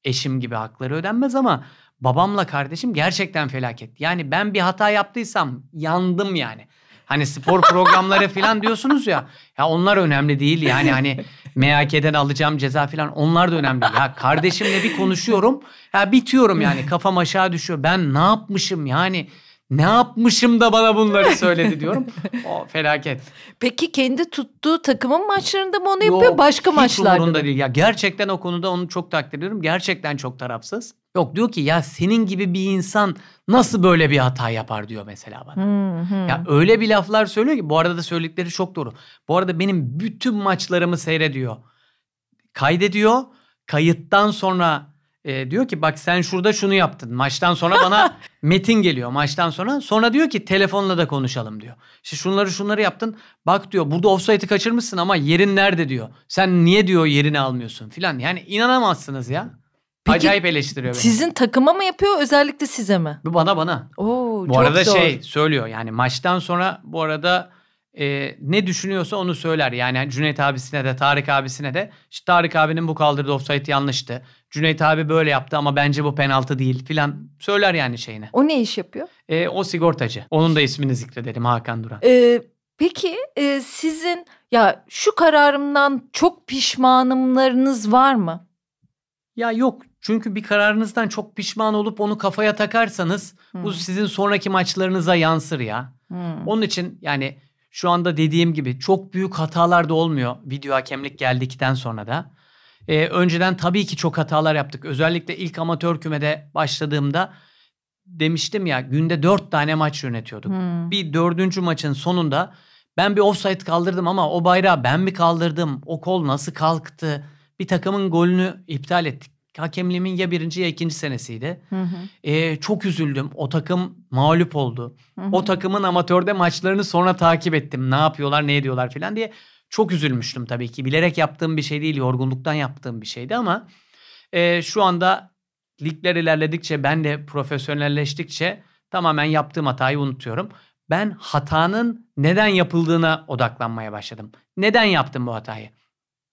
[SPEAKER 2] eşim gibi hakları ödenmez ama babamla kardeşim gerçekten felaket. Yani ben bir hata yaptıysam yandım yani. Hani spor programları falan diyorsunuz ya. Ya onlar önemli değil yani hani MHK'den alacağım ceza falan onlar da önemli Ya kardeşimle bir konuşuyorum. Ya bitiyorum yani kafam aşağı düşüyor. Ben ne yapmışım yani ne yapmışım da bana bunları söyledi diyorum. o felaket.
[SPEAKER 1] Peki kendi tuttuğu takımın maçlarında mı onu yapıyor Yok, başka maçlarda?
[SPEAKER 2] Hiç değil. Ya gerçekten o konuda onu çok takdir ediyorum. Gerçekten çok tarafsız. Yok diyor ki ya senin gibi bir insan nasıl böyle bir hata yapar diyor mesela bana. Hmm, hmm. Ya öyle bir laflar söylüyor ki bu arada da söyledikleri çok doğru. Bu arada benim bütün maçlarımı seyrediyor. Kaydediyor. Kayıttan sonra e, diyor ki bak sen şurada şunu yaptın. Maçtan sonra bana metin geliyor maçtan sonra. Sonra diyor ki telefonla da konuşalım diyor. İşte şunları şunları yaptın. Bak diyor burada offside'ı kaçırmışsın ama yerin nerede diyor. Sen niye diyor yerini almıyorsun filan. Yani inanamazsınız ya. Peki, Acayip eleştiriyor beni. Sizin
[SPEAKER 1] takıma mı yapıyor özellikle size mi? Bu bana bana. Oo, bu arada zor. şey
[SPEAKER 2] söylüyor yani maçtan sonra bu arada e, ne düşünüyorsa onu söyler. Yani Cüneyt abisine de Tarık abisine de işte Tarık abinin bu kaldırdığı offside yanlıştı. Cüneyt abi böyle yaptı ama bence bu penaltı değil filan söyler yani şeyine.
[SPEAKER 1] O ne iş yapıyor?
[SPEAKER 2] E, o sigortacı. Onun da ismini zikredelim Hakan Duran.
[SPEAKER 1] E, peki e, sizin ya şu kararımdan çok pişmanımlarınız var mı?
[SPEAKER 2] Ya yok çünkü bir kararınızdan çok pişman olup onu kafaya takarsanız hmm. bu sizin sonraki maçlarınıza yansır ya. Hmm. Onun için yani şu anda dediğim gibi çok büyük hatalar da olmuyor video hakemlik geldikten sonra da. E, önceden tabii ki çok hatalar yaptık. Özellikle ilk amatör kümede başladığımda demiştim ya günde dört tane maç yönetiyorduk. Hmm. Bir dördüncü maçın sonunda ben bir offside kaldırdım ama o bayrağı ben mi kaldırdım? O kol nasıl kalktı? Bir takımın golünü iptal ettik. Hakemliğimin ya birinci ya ikinci senesiydi. Hı hı. Ee, çok üzüldüm. O takım mağlup oldu. Hı hı. O takımın amatörde maçlarını sonra takip ettim. Ne yapıyorlar, ne ediyorlar filan diye. Çok üzülmüştüm tabii ki. Bilerek yaptığım bir şey değil, yorgunluktan yaptığım bir şeydi ama e, şu anda ligler ilerledikçe, ben de profesyonelleştikçe tamamen yaptığım hatayı unutuyorum. Ben hatanın neden yapıldığına odaklanmaya başladım. Neden yaptım bu hatayı?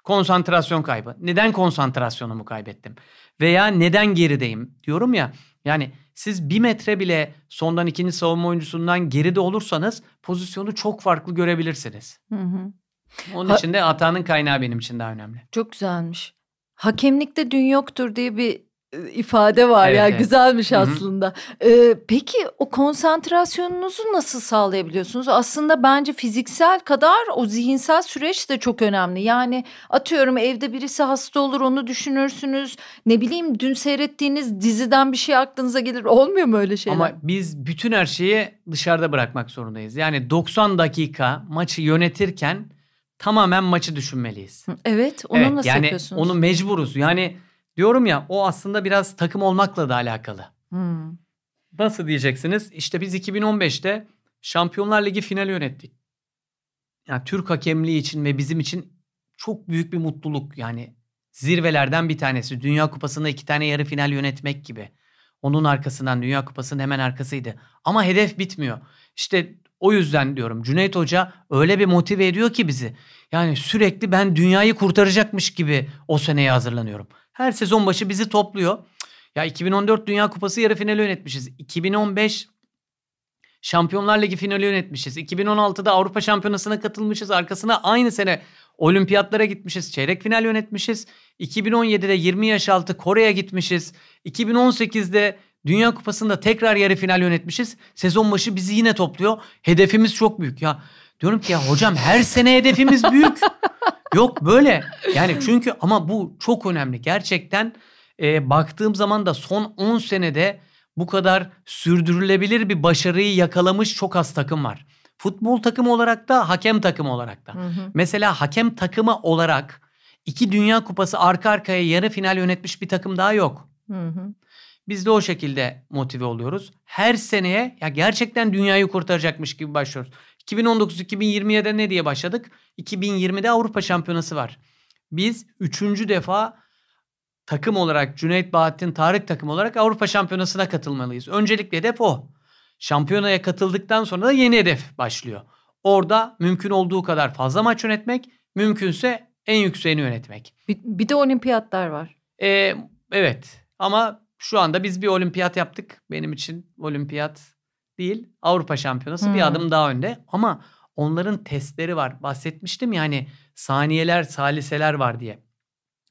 [SPEAKER 2] Konsantrasyon kaybı. Neden konsantrasyonumu kaybettim? Veya neden gerideyim? Diyorum ya yani siz bir metre bile sondan ikinci savunma oyuncusundan geride olursanız pozisyonu çok farklı görebilirsiniz.
[SPEAKER 1] Hı hı. Onun ha- için
[SPEAKER 2] de hatanın kaynağı benim için daha önemli.
[SPEAKER 1] Çok güzelmiş. Hakemlikte dün yoktur diye bir ıı, ifade var evet, ya evet. güzelmiş aslında. Ee, peki o konsantrasyonunuzu nasıl sağlayabiliyorsunuz? Aslında bence fiziksel kadar o zihinsel süreç de çok önemli. Yani atıyorum evde birisi hasta olur onu düşünürsünüz. Ne bileyim dün seyrettiğiniz diziden bir şey aklınıza gelir. Olmuyor mu öyle şeyler? Ama
[SPEAKER 2] biz bütün her şeyi dışarıda bırakmak zorundayız. Yani 90 dakika maçı yönetirken tamamen maçı düşünmeliyiz.
[SPEAKER 1] Evet, onu evet, nasıl yani yapıyorsunuz? Onu
[SPEAKER 2] mecburuz. Yani diyorum ya o aslında biraz takım olmakla da alakalı. Hmm. Nasıl diyeceksiniz? İşte biz 2015'te Şampiyonlar Ligi finali yönettik. Yani Türk hakemliği için ve bizim için çok büyük bir mutluluk. Yani zirvelerden bir tanesi. Dünya Kupası'nda iki tane yarı final yönetmek gibi. Onun arkasından Dünya Kupası'nın hemen arkasıydı. Ama hedef bitmiyor. İşte o yüzden diyorum Cüneyt Hoca öyle bir motive ediyor ki bizi. Yani sürekli ben dünyayı kurtaracakmış gibi o seneye hazırlanıyorum. Her sezon başı bizi topluyor. Ya 2014 Dünya Kupası yarı finali yönetmişiz. 2015 Şampiyonlar Ligi finali yönetmişiz. 2016'da Avrupa Şampiyonası'na katılmışız. Arkasına aynı sene olimpiyatlara gitmişiz. Çeyrek final yönetmişiz. 2017'de 20 yaş altı Kore'ye gitmişiz. 2018'de Dünya Kupası'nda tekrar yarı final yönetmişiz. Sezon başı bizi yine topluyor. Hedefimiz çok büyük ya. Diyorum ki ya hocam her sene hedefimiz büyük. Yok böyle. Yani çünkü ama bu çok önemli. Gerçekten e, baktığım zaman da son 10 senede bu kadar sürdürülebilir bir başarıyı yakalamış çok az takım var. Futbol takımı olarak da hakem takımı olarak da. Hı hı. Mesela hakem takımı olarak iki Dünya Kupası arka arkaya yarı final yönetmiş bir takım daha yok. Hı hı. Biz de o şekilde motive oluyoruz. Her seneye ya gerçekten dünyayı kurtaracakmış gibi başlıyoruz. 2019-2020'ye de ne diye başladık? 2020'de Avrupa Şampiyonası var. Biz üçüncü defa takım olarak Cüneyt Bahattin Tarık takım olarak Avrupa Şampiyonası'na katılmalıyız. Öncelikle hedef o. Şampiyonaya katıldıktan sonra da yeni hedef başlıyor. Orada mümkün olduğu kadar fazla maç yönetmek, mümkünse en yükseğini yönetmek.
[SPEAKER 1] Bir, bir de olimpiyatlar var.
[SPEAKER 2] Ee, evet ama şu anda biz bir olimpiyat yaptık. Benim için olimpiyat değil Avrupa şampiyonası hmm. bir adım daha önde. Ama onların testleri var. Bahsetmiştim yani ya hani saniyeler, saliseler var diye.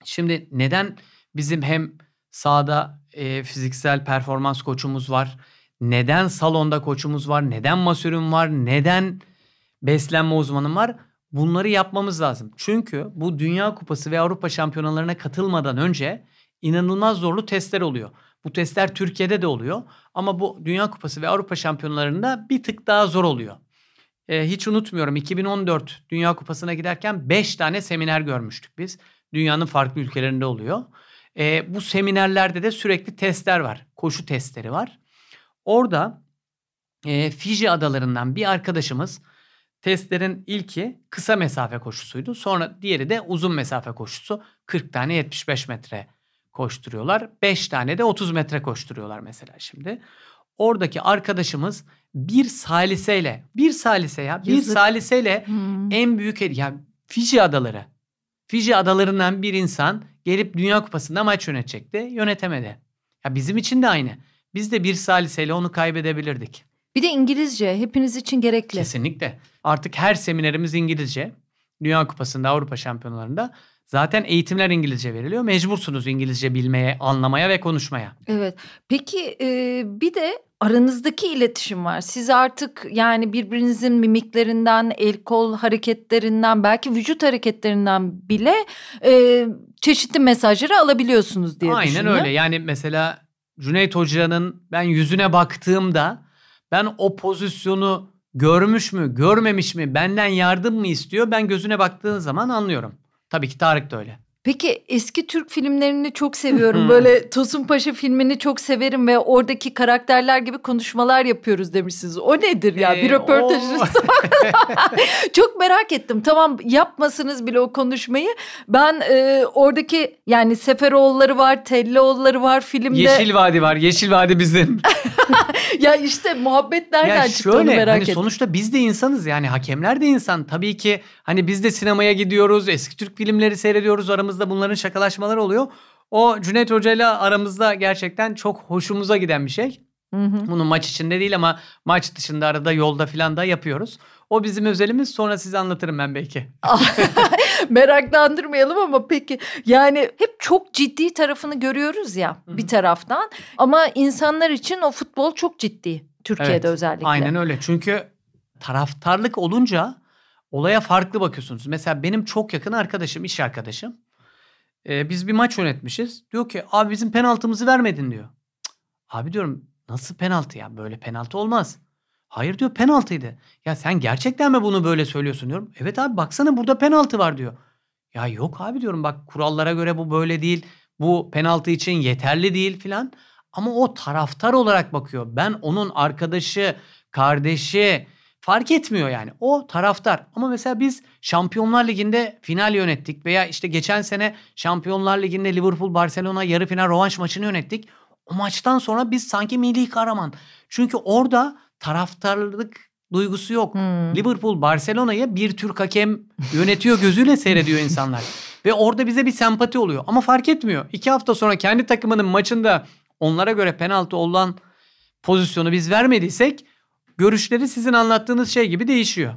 [SPEAKER 2] Şimdi neden bizim hem sahada e, fiziksel performans koçumuz var? Neden salonda koçumuz var? Neden masörüm var? Neden beslenme uzmanım var? Bunları yapmamız lazım. Çünkü bu Dünya Kupası ve Avrupa Şampiyonalarına katılmadan önce inanılmaz zorlu testler oluyor. Bu testler Türkiye'de de oluyor ama bu Dünya Kupası ve Avrupa Şampiyonlarında bir tık daha zor oluyor. E, hiç unutmuyorum 2014 Dünya Kupası'na giderken 5 tane seminer görmüştük biz. Dünyanın farklı ülkelerinde oluyor. E, bu seminerlerde de sürekli testler var. Koşu testleri var. Orada e, Fiji adalarından bir arkadaşımız testlerin ilki kısa mesafe koşusuydu. Sonra diğeri de uzun mesafe koşusu. 40 tane 75 metre koşturuyorlar. 5 tane de 30 metre koşturuyorlar mesela şimdi. Oradaki arkadaşımız bir saliseyle, bir salise ya, bir Yazık. saliseyle hmm. en büyük ya Fiji adaları. Fiji adalarından bir insan gelip Dünya Kupası'nda maç yönetecekti, yönetemedi. Ya bizim için de aynı. Biz de bir saliseyle onu kaybedebilirdik. Bir de İngilizce hepiniz için gerekli. Kesinlikle. Artık her seminerimiz İngilizce. Dünya Kupası'nda, Avrupa Şampiyonlarında. Zaten eğitimler İngilizce veriliyor. Mecbursunuz İngilizce bilmeye, anlamaya ve konuşmaya.
[SPEAKER 1] Evet. Peki e, bir de aranızdaki iletişim var. Siz artık yani birbirinizin mimiklerinden, el kol hareketlerinden, belki vücut hareketlerinden bile e, çeşitli mesajları alabiliyorsunuz diye Aynen düşünüyorum. Aynen öyle.
[SPEAKER 2] Yani mesela Cüneyt Hoca'nın ben yüzüne baktığımda ben o pozisyonu görmüş mü, görmemiş mi, benden yardım mı istiyor? Ben gözüne baktığım zaman anlıyorum. Tabii ki Tarık da öyle.
[SPEAKER 1] Peki eski Türk filmlerini çok seviyorum. Böyle Tosun Paşa filmini çok severim ve oradaki karakterler gibi konuşmalar yapıyoruz demişsiniz. O nedir ya? Ee, bir röportajınız Çok merak ettim. Tamam yapmasınız bile o konuşmayı. Ben e, oradaki yani Seferoğulları var, Telloğulları var filmde. Yeşil
[SPEAKER 2] Vadi var. Yeşil Vadi bizim.
[SPEAKER 1] ya işte muhabbet nereden ya çıktı şöyle, merak hani ettim. Sonuçta biz de insanız
[SPEAKER 2] yani hakemler de insan. Tabii ki hani biz de sinemaya gidiyoruz, eski Türk filmleri seyrediyoruz. Aramızda bunların şakalaşmaları oluyor. O Cüneyt Hoca ile aramızda gerçekten çok hoşumuza giden bir şey. Hı hı. Bunu maç içinde değil ama maç dışında arada yolda falan da yapıyoruz. O bizim özelimiz sonra size anlatırım ben belki.
[SPEAKER 1] Meraklandırmayalım ama peki yani hep çok ciddi tarafını görüyoruz ya bir taraftan ama insanlar için o futbol çok ciddi Türkiye'de evet, özellikle. Aynen
[SPEAKER 2] öyle çünkü taraftarlık olunca olaya farklı bakıyorsunuz. Mesela benim çok yakın arkadaşım, iş arkadaşım. E, biz bir maç yönetmişiz. Diyor ki abi bizim penaltımızı vermedin diyor. abi diyorum nasıl penaltı ya böyle penaltı olmaz. Hayır diyor penaltıydı. Ya sen gerçekten mi bunu böyle söylüyorsun diyorum. Evet abi baksana burada penaltı var diyor. Ya yok abi diyorum bak kurallara göre bu böyle değil. Bu penaltı için yeterli değil filan. Ama o taraftar olarak bakıyor. Ben onun arkadaşı, kardeşi fark etmiyor yani. O taraftar. Ama mesela biz Şampiyonlar Ligi'nde final yönettik veya işte geçen sene Şampiyonlar Ligi'nde Liverpool Barcelona yarı final rövanş maçını yönettik. O maçtan sonra biz sanki milli kahraman. Çünkü orada taraftarlık duygusu yok. Hmm. Liverpool Barcelona'ya bir Türk hakem yönetiyor gözüyle seyrediyor insanlar. Ve orada bize bir sempati oluyor. Ama fark etmiyor. İki hafta sonra kendi takımının maçında onlara göre penaltı olan pozisyonu biz vermediysek görüşleri sizin anlattığınız şey gibi değişiyor.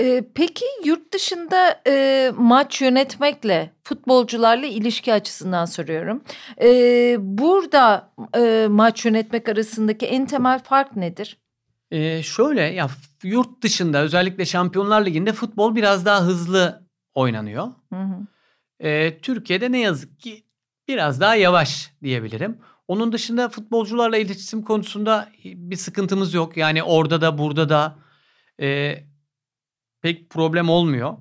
[SPEAKER 1] Ee, peki yurt dışında e, maç yönetmekle futbolcularla ilişki açısından soruyorum. E, burada e, maç yönetmek arasındaki en temel fark nedir?
[SPEAKER 2] Ee, şöyle ya yurt dışında özellikle Şampiyonlar Ligi'nde futbol biraz daha hızlı oynanıyor. Hı hı. Ee, Türkiye'de ne yazık ki biraz daha yavaş diyebilirim. Onun dışında futbolcularla iletişim konusunda bir sıkıntımız yok. Yani orada da burada da e, pek problem olmuyor.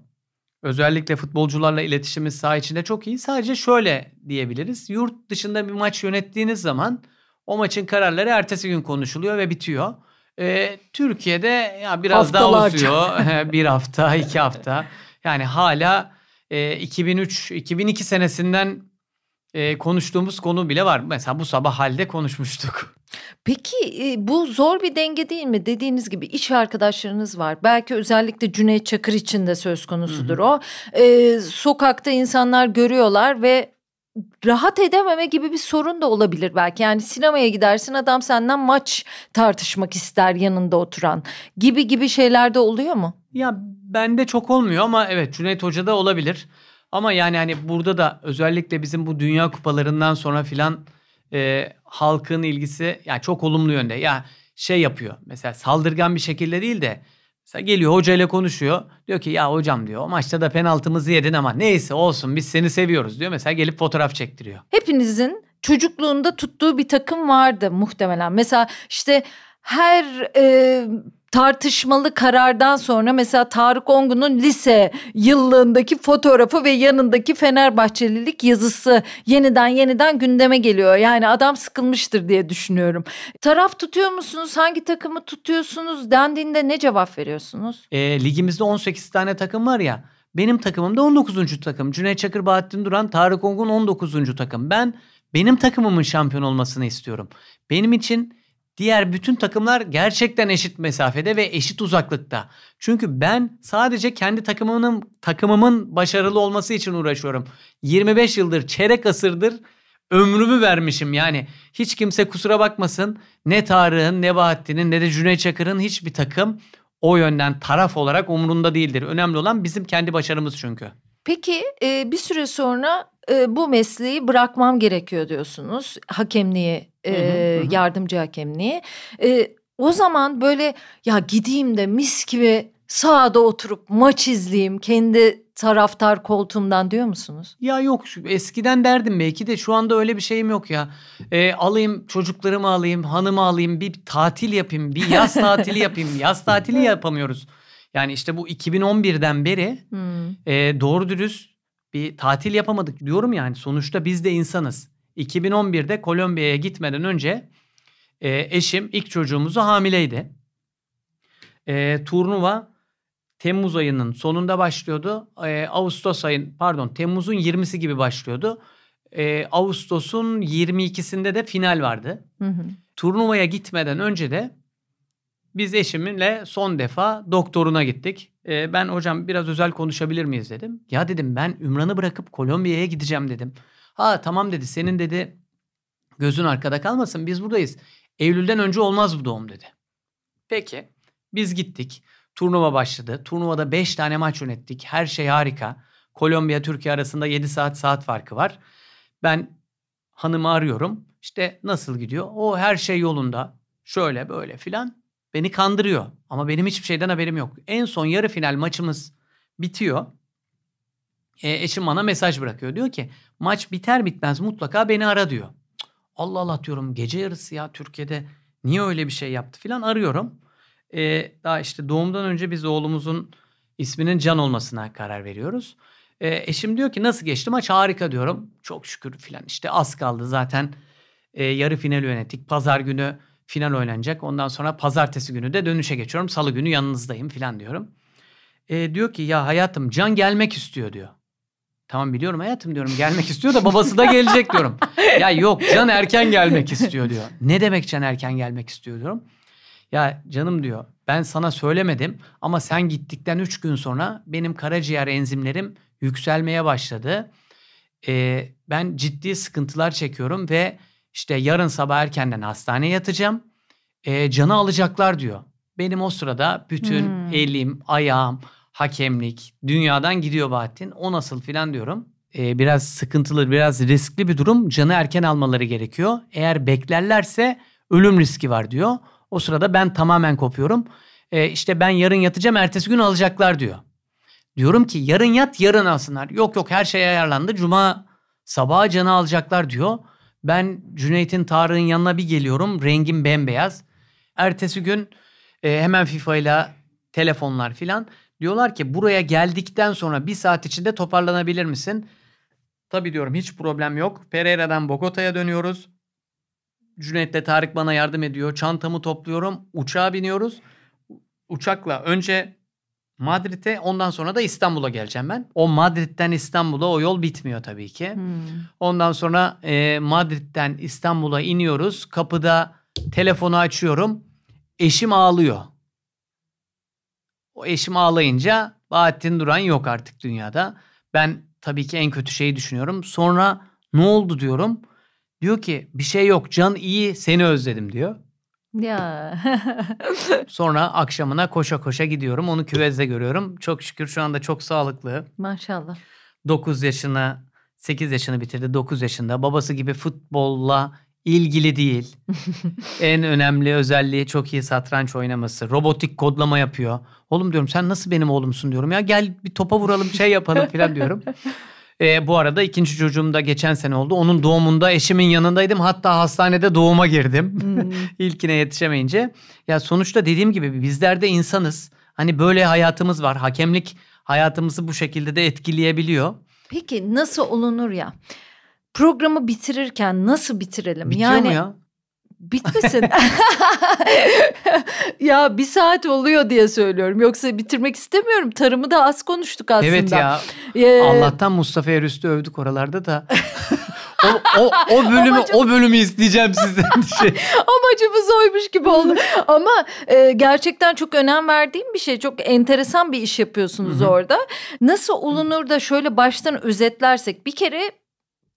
[SPEAKER 2] Özellikle futbolcularla iletişimimiz saha içinde çok iyi. Sadece şöyle diyebiliriz. Yurt dışında bir maç yönettiğiniz zaman o maçın kararları ertesi gün konuşuluyor ve bitiyor. E, Türkiye'de ya biraz Haftalarca. daha uzuyor. bir hafta, iki hafta. Yani hala e, 2003, 2002 senesinden e, konuştuğumuz konu bile var. Mesela bu sabah halde konuşmuştuk.
[SPEAKER 1] Peki e, bu zor bir denge değil mi? Dediğiniz gibi iş arkadaşlarınız var. Belki özellikle Cüneyt Çakır için de söz konusudur hı hı. o. E, sokakta insanlar görüyorlar ve rahat edememe gibi bir sorun da olabilir belki. Yani sinemaya gidersin adam senden maç tartışmak ister yanında oturan gibi gibi şeyler de oluyor mu?
[SPEAKER 2] Ya bende çok olmuyor ama evet Cüneyt Hoca'da olabilir. Ama yani hani burada da özellikle bizim bu dünya kupalarından sonra filan e, halkın ilgisi ya yani çok olumlu yönde. Ya şey yapıyor mesela saldırgan bir şekilde değil de Mesela geliyor hocayla konuşuyor. Diyor ki ya hocam diyor o maçta da penaltımızı yedin ama neyse olsun biz seni seviyoruz diyor. Mesela gelip fotoğraf çektiriyor.
[SPEAKER 1] Hepinizin çocukluğunda tuttuğu bir takım vardı muhtemelen. Mesela işte her e, tartışmalı karardan sonra mesela Tarık Ongun'un lise yıllığındaki fotoğrafı ve yanındaki Fenerbahçelilik yazısı yeniden yeniden gündeme geliyor. Yani adam sıkılmıştır diye düşünüyorum. Taraf tutuyor musunuz? Hangi takımı tutuyorsunuz? Dendiğinde ne cevap veriyorsunuz?
[SPEAKER 2] E, ligimizde 18 tane takım var ya. Benim takımım da 19. takım. Cüneyt Çakır, Bahattin Duran, Tarık Ongun 19. takım. Ben benim takımımın şampiyon olmasını istiyorum. Benim için Diğer bütün takımlar gerçekten eşit mesafede ve eşit uzaklıkta. Çünkü ben sadece kendi takımımın takımımın başarılı olması için uğraşıyorum. 25 yıldır, çeyrek asırdır ömrümü vermişim yani. Hiç kimse kusura bakmasın. Ne Tarık'ın, ne Bahattin'in, ne de Cüneyt Çakır'ın hiçbir takım o yönden taraf olarak umrunda değildir. Önemli olan bizim kendi başarımız çünkü.
[SPEAKER 1] Peki bir süre sonra e, bu mesleği bırakmam gerekiyor diyorsunuz. hakemliği, e, hı hı hı. yardımcı hakemliği. E, o zaman böyle ya gideyim de mis gibi sahada oturup maç izleyeyim kendi taraftar koltuğumdan diyor musunuz?
[SPEAKER 2] Ya yok eskiden derdim belki de şu anda öyle bir şeyim yok ya. E, alayım çocuklarımı alayım hanımı alayım bir tatil yapayım bir yaz tatili yapayım yaz tatili yapamıyoruz. Yani işte bu 2011'den beri hmm. e, doğru dürüst bir tatil yapamadık diyorum yani sonuçta biz de insanız. 2011'de Kolombiya'ya gitmeden önce e, eşim ilk çocuğumuzu hamileydi. E, turnuva Temmuz ayının sonunda başlıyordu. E, Ağustos ayın pardon Temmuz'un 20'si gibi başlıyordu. E, Ağustos'un 22'sinde de final vardı. Hı hı. Turnuvaya gitmeden önce de biz eşimle son defa doktoruna gittik. E, ben hocam biraz özel konuşabilir miyiz dedim. Ya dedim ben Ümran'ı bırakıp Kolombiya'ya gideceğim dedim. Ha tamam dedi senin dedi gözün arkada kalmasın biz buradayız. Eylül'den önce olmaz bu doğum dedi. Peki biz gittik. Turnuva başladı. Turnuvada 5 tane maç yönettik. Her şey harika. Kolombiya Türkiye arasında 7 saat saat farkı var. Ben hanımı arıyorum. İşte nasıl gidiyor? O her şey yolunda. Şöyle böyle filan. Beni kandırıyor ama benim hiçbir şeyden haberim yok. En son yarı final maçımız bitiyor. E, eşim bana mesaj bırakıyor. Diyor ki maç biter bitmez mutlaka beni ara diyor. Allah Allah diyorum gece yarısı ya Türkiye'de niye öyle bir şey yaptı filan arıyorum. E, daha işte doğumdan önce biz oğlumuzun isminin Can olmasına karar veriyoruz. E, eşim diyor ki nasıl geçti maç harika diyorum. Çok şükür filan işte az kaldı zaten e, yarı final yönettik. Pazar günü Final oynanacak. Ondan sonra pazartesi günü de dönüşe geçiyorum. Salı günü yanınızdayım falan diyorum. E, diyor ki ya hayatım Can gelmek istiyor diyor. Tamam biliyorum hayatım diyorum gelmek istiyor da babası da gelecek diyorum.
[SPEAKER 1] ya yok Can erken gelmek istiyor diyor.
[SPEAKER 2] Ne demek Can erken gelmek istiyor diyorum. Ya canım diyor ben sana söylemedim ama sen gittikten 3 gün sonra benim karaciğer enzimlerim yükselmeye başladı. Ee, ben ciddi sıkıntılar çekiyorum ve işte yarın sabah erkenden hastaneye yatacağım. E, canı alacaklar diyor. Benim o sırada bütün hmm. elim, ayağım, hakemlik dünyadan gidiyor Bahattin. O nasıl filan diyorum. E, biraz sıkıntılı, biraz riskli bir durum. Canı erken almaları gerekiyor. Eğer beklerlerse ölüm riski var diyor. O sırada ben tamamen kopuyorum. E, işte ben yarın yatacağım, ertesi gün alacaklar diyor. Diyorum ki yarın yat yarın alsınlar. Yok yok her şey ayarlandı. Cuma sabaha canı alacaklar diyor. Ben Cüneyt'in Tarık'ın yanına bir geliyorum. Rengim bembeyaz. Ertesi gün e, hemen FIFA ile telefonlar filan. Diyorlar ki buraya geldikten sonra bir saat içinde toparlanabilir misin? Tabii diyorum hiç problem yok. Pereira'dan Bogota'ya dönüyoruz. Cüneyt'le Tarık bana yardım ediyor. Çantamı topluyorum. Uçağa biniyoruz. Uçakla önce Madrid'e ondan sonra da İstanbul'a geleceğim ben. O Madrid'den İstanbul'a o yol bitmiyor tabii ki. Hmm. Ondan sonra e, Madrid'den İstanbul'a iniyoruz. Kapıda telefonu açıyorum. Eşim ağlıyor. O eşim ağlayınca Bahattin Duran yok artık dünyada. Ben tabii ki en kötü şeyi düşünüyorum. Sonra ne oldu diyorum. Diyor ki bir şey yok can iyi seni özledim diyor.
[SPEAKER 1] Ya.
[SPEAKER 2] Sonra akşamına koşa koşa gidiyorum. Onu küvezde görüyorum. Çok şükür şu anda çok sağlıklı. Maşallah. 9 yaşına 8 yaşını bitirdi. 9 yaşında. Babası gibi futbolla ilgili değil. en önemli özelliği çok iyi satranç oynaması. Robotik kodlama yapıyor. Oğlum diyorum sen nasıl benim oğlumsun diyorum ya gel bir topa vuralım şey yapalım falan diyorum. E, bu arada ikinci çocuğum da geçen sene oldu. Onun doğumunda eşimin yanındaydım. Hatta hastanede doğuma girdim. Hmm. İlkine yetişemeyince. Ya sonuçta dediğim gibi bizler de insanız. Hani böyle hayatımız var. Hakemlik hayatımızı bu şekilde de etkileyebiliyor.
[SPEAKER 1] Peki nasıl olunur ya? Programı bitirirken nasıl bitirelim? Bitiyor yani mu ya? Bitmesin. ya bir saat oluyor diye söylüyorum. Yoksa bitirmek istemiyorum. Tarımı da az konuştuk aslında. Evet ya. Ee... Allah'tan
[SPEAKER 2] Mustafa Erüstü övdük oralarda da.
[SPEAKER 1] o, o, o bölümü Amacım... o
[SPEAKER 2] bölümü isteyeceğim sizden şey.
[SPEAKER 1] Amacımız oymuş gibi oldu. Ama e, gerçekten çok önem verdiğim bir şey. Çok enteresan bir iş yapıyorsunuz Hı-hı. orada. Nasıl olunur da şöyle baştan özetlersek bir kere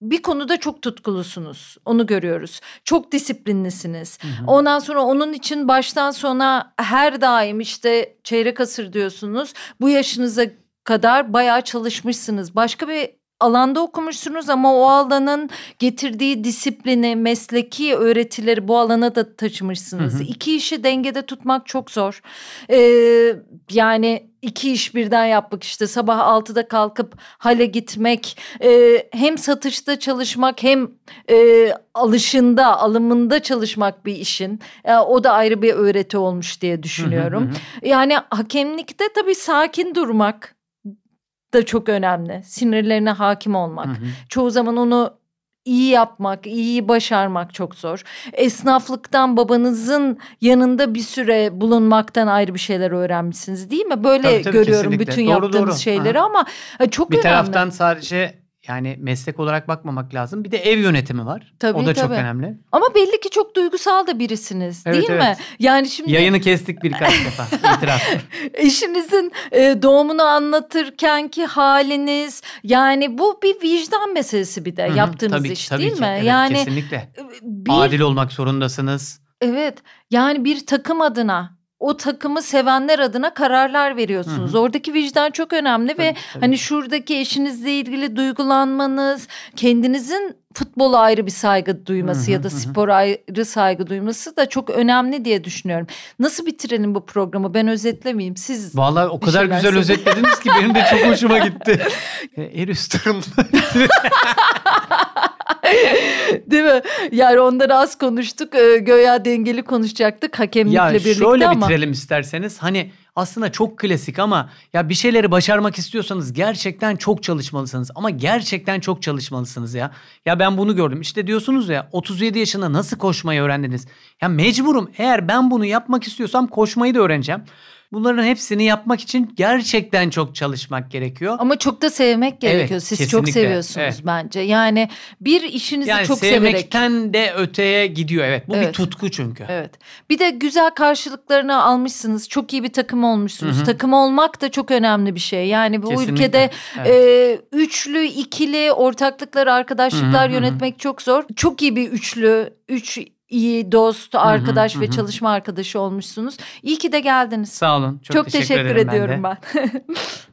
[SPEAKER 1] bir konuda çok tutkulusunuz. Onu görüyoruz. Çok disiplinlisiniz. Hı hı. Ondan sonra onun için baştan sona her daim işte çeyrek asır diyorsunuz. Bu yaşınıza kadar bayağı çalışmışsınız. Başka bir alanda okumuşsunuz ama o alanın getirdiği disiplini, mesleki öğretileri bu alana da taşımışsınız. Hı hı. İki işi dengede tutmak çok zor. Ee, yani iki iş birden yapmak işte sabah altıda kalkıp hale gitmek e, hem satışta çalışmak hem e, alışında alımında çalışmak bir işin e, o da ayrı bir öğreti olmuş diye düşünüyorum. yani hakemlikte tabii sakin durmak da çok önemli. Sinirlerine hakim olmak. Hı hı. Çoğu zaman onu iyi yapmak, iyi başarmak çok zor. Esnaflıktan babanızın yanında bir süre bulunmaktan ayrı bir şeyler öğrenmişsiniz değil mi? Böyle tabii, tabii, görüyorum kesinlikle. bütün doğru, yaptığınız doğru. şeyleri Aha. ama e, çok bir önemli. Bir taraftan
[SPEAKER 2] sadece yani meslek olarak bakmamak lazım. Bir de ev yönetimi var.
[SPEAKER 1] Tabii, o da tabii. çok önemli. Ama belli ki çok duygusal da birisiniz evet, değil evet. mi? Yani şimdi
[SPEAKER 2] Yayını kestik
[SPEAKER 1] birkaç defa. İtiraf. Eşinizin e, doğumunu anlatırken ki haliniz yani bu bir vicdan meselesi bir de Hı-hı, yaptığınız tabii, iş tabii değil ki. mi? Evet, yani kesinlikle. E, bir... Adil
[SPEAKER 2] olmak zorundasınız.
[SPEAKER 1] Evet. Yani bir takım adına o takımı sevenler adına kararlar veriyorsunuz. Hı hı. Oradaki vicdan çok önemli tabii, ve tabii. hani şuradaki eşinizle ilgili duygulanmanız, kendinizin futbola ayrı bir saygı duyması hı hı, ya da spor ayrı saygı duyması da çok önemli diye düşünüyorum. Nasıl bitirelim bu programı? Ben özetlemeyeyim. Siz
[SPEAKER 2] Vallahi o kadar güzel söyle. özetlediniz ki benim de çok hoşuma gitti. E, Erüstar'ın
[SPEAKER 1] Değil mi? Yani onları az konuştuk. E, göya dengeli konuşacaktık hakemlikle ya birlikte ama. Ya şöyle bitirelim
[SPEAKER 2] isterseniz. Hani aslında çok klasik ama ya bir şeyleri başarmak istiyorsanız gerçekten çok çalışmalısınız. Ama gerçekten çok çalışmalısınız ya. Ya ben bunu gördüm. İşte diyorsunuz ya 37 yaşında nasıl koşmayı öğrendiniz? Ya mecburum eğer ben bunu yapmak istiyorsam koşmayı da öğreneceğim. Bunların hepsini yapmak için gerçekten çok çalışmak gerekiyor. Ama çok
[SPEAKER 1] da sevmek gerekiyor. Evet, Siz kesinlikle. çok seviyorsunuz evet. bence. Yani bir işinizi yani çok severek. Sevmekten
[SPEAKER 2] de öteye gidiyor evet. Bu evet. bir tutku çünkü.
[SPEAKER 1] Evet. Bir de güzel karşılıklarını almışsınız. Çok iyi bir takım olmuşsunuz. Hı-hı. Takım olmak da çok önemli bir şey. Yani bu kesinlikle. ülkede evet. e, üçlü, ikili, ortaklıklar, arkadaşlıklar Hı-hı. yönetmek çok zor. Çok iyi bir üçlü, üç iyi dost, arkadaş hı hı, ve hı. çalışma arkadaşı olmuşsunuz. İyi ki de geldiniz. Sağ olun. Çok, çok teşekkür, teşekkür ediyorum ben. ben.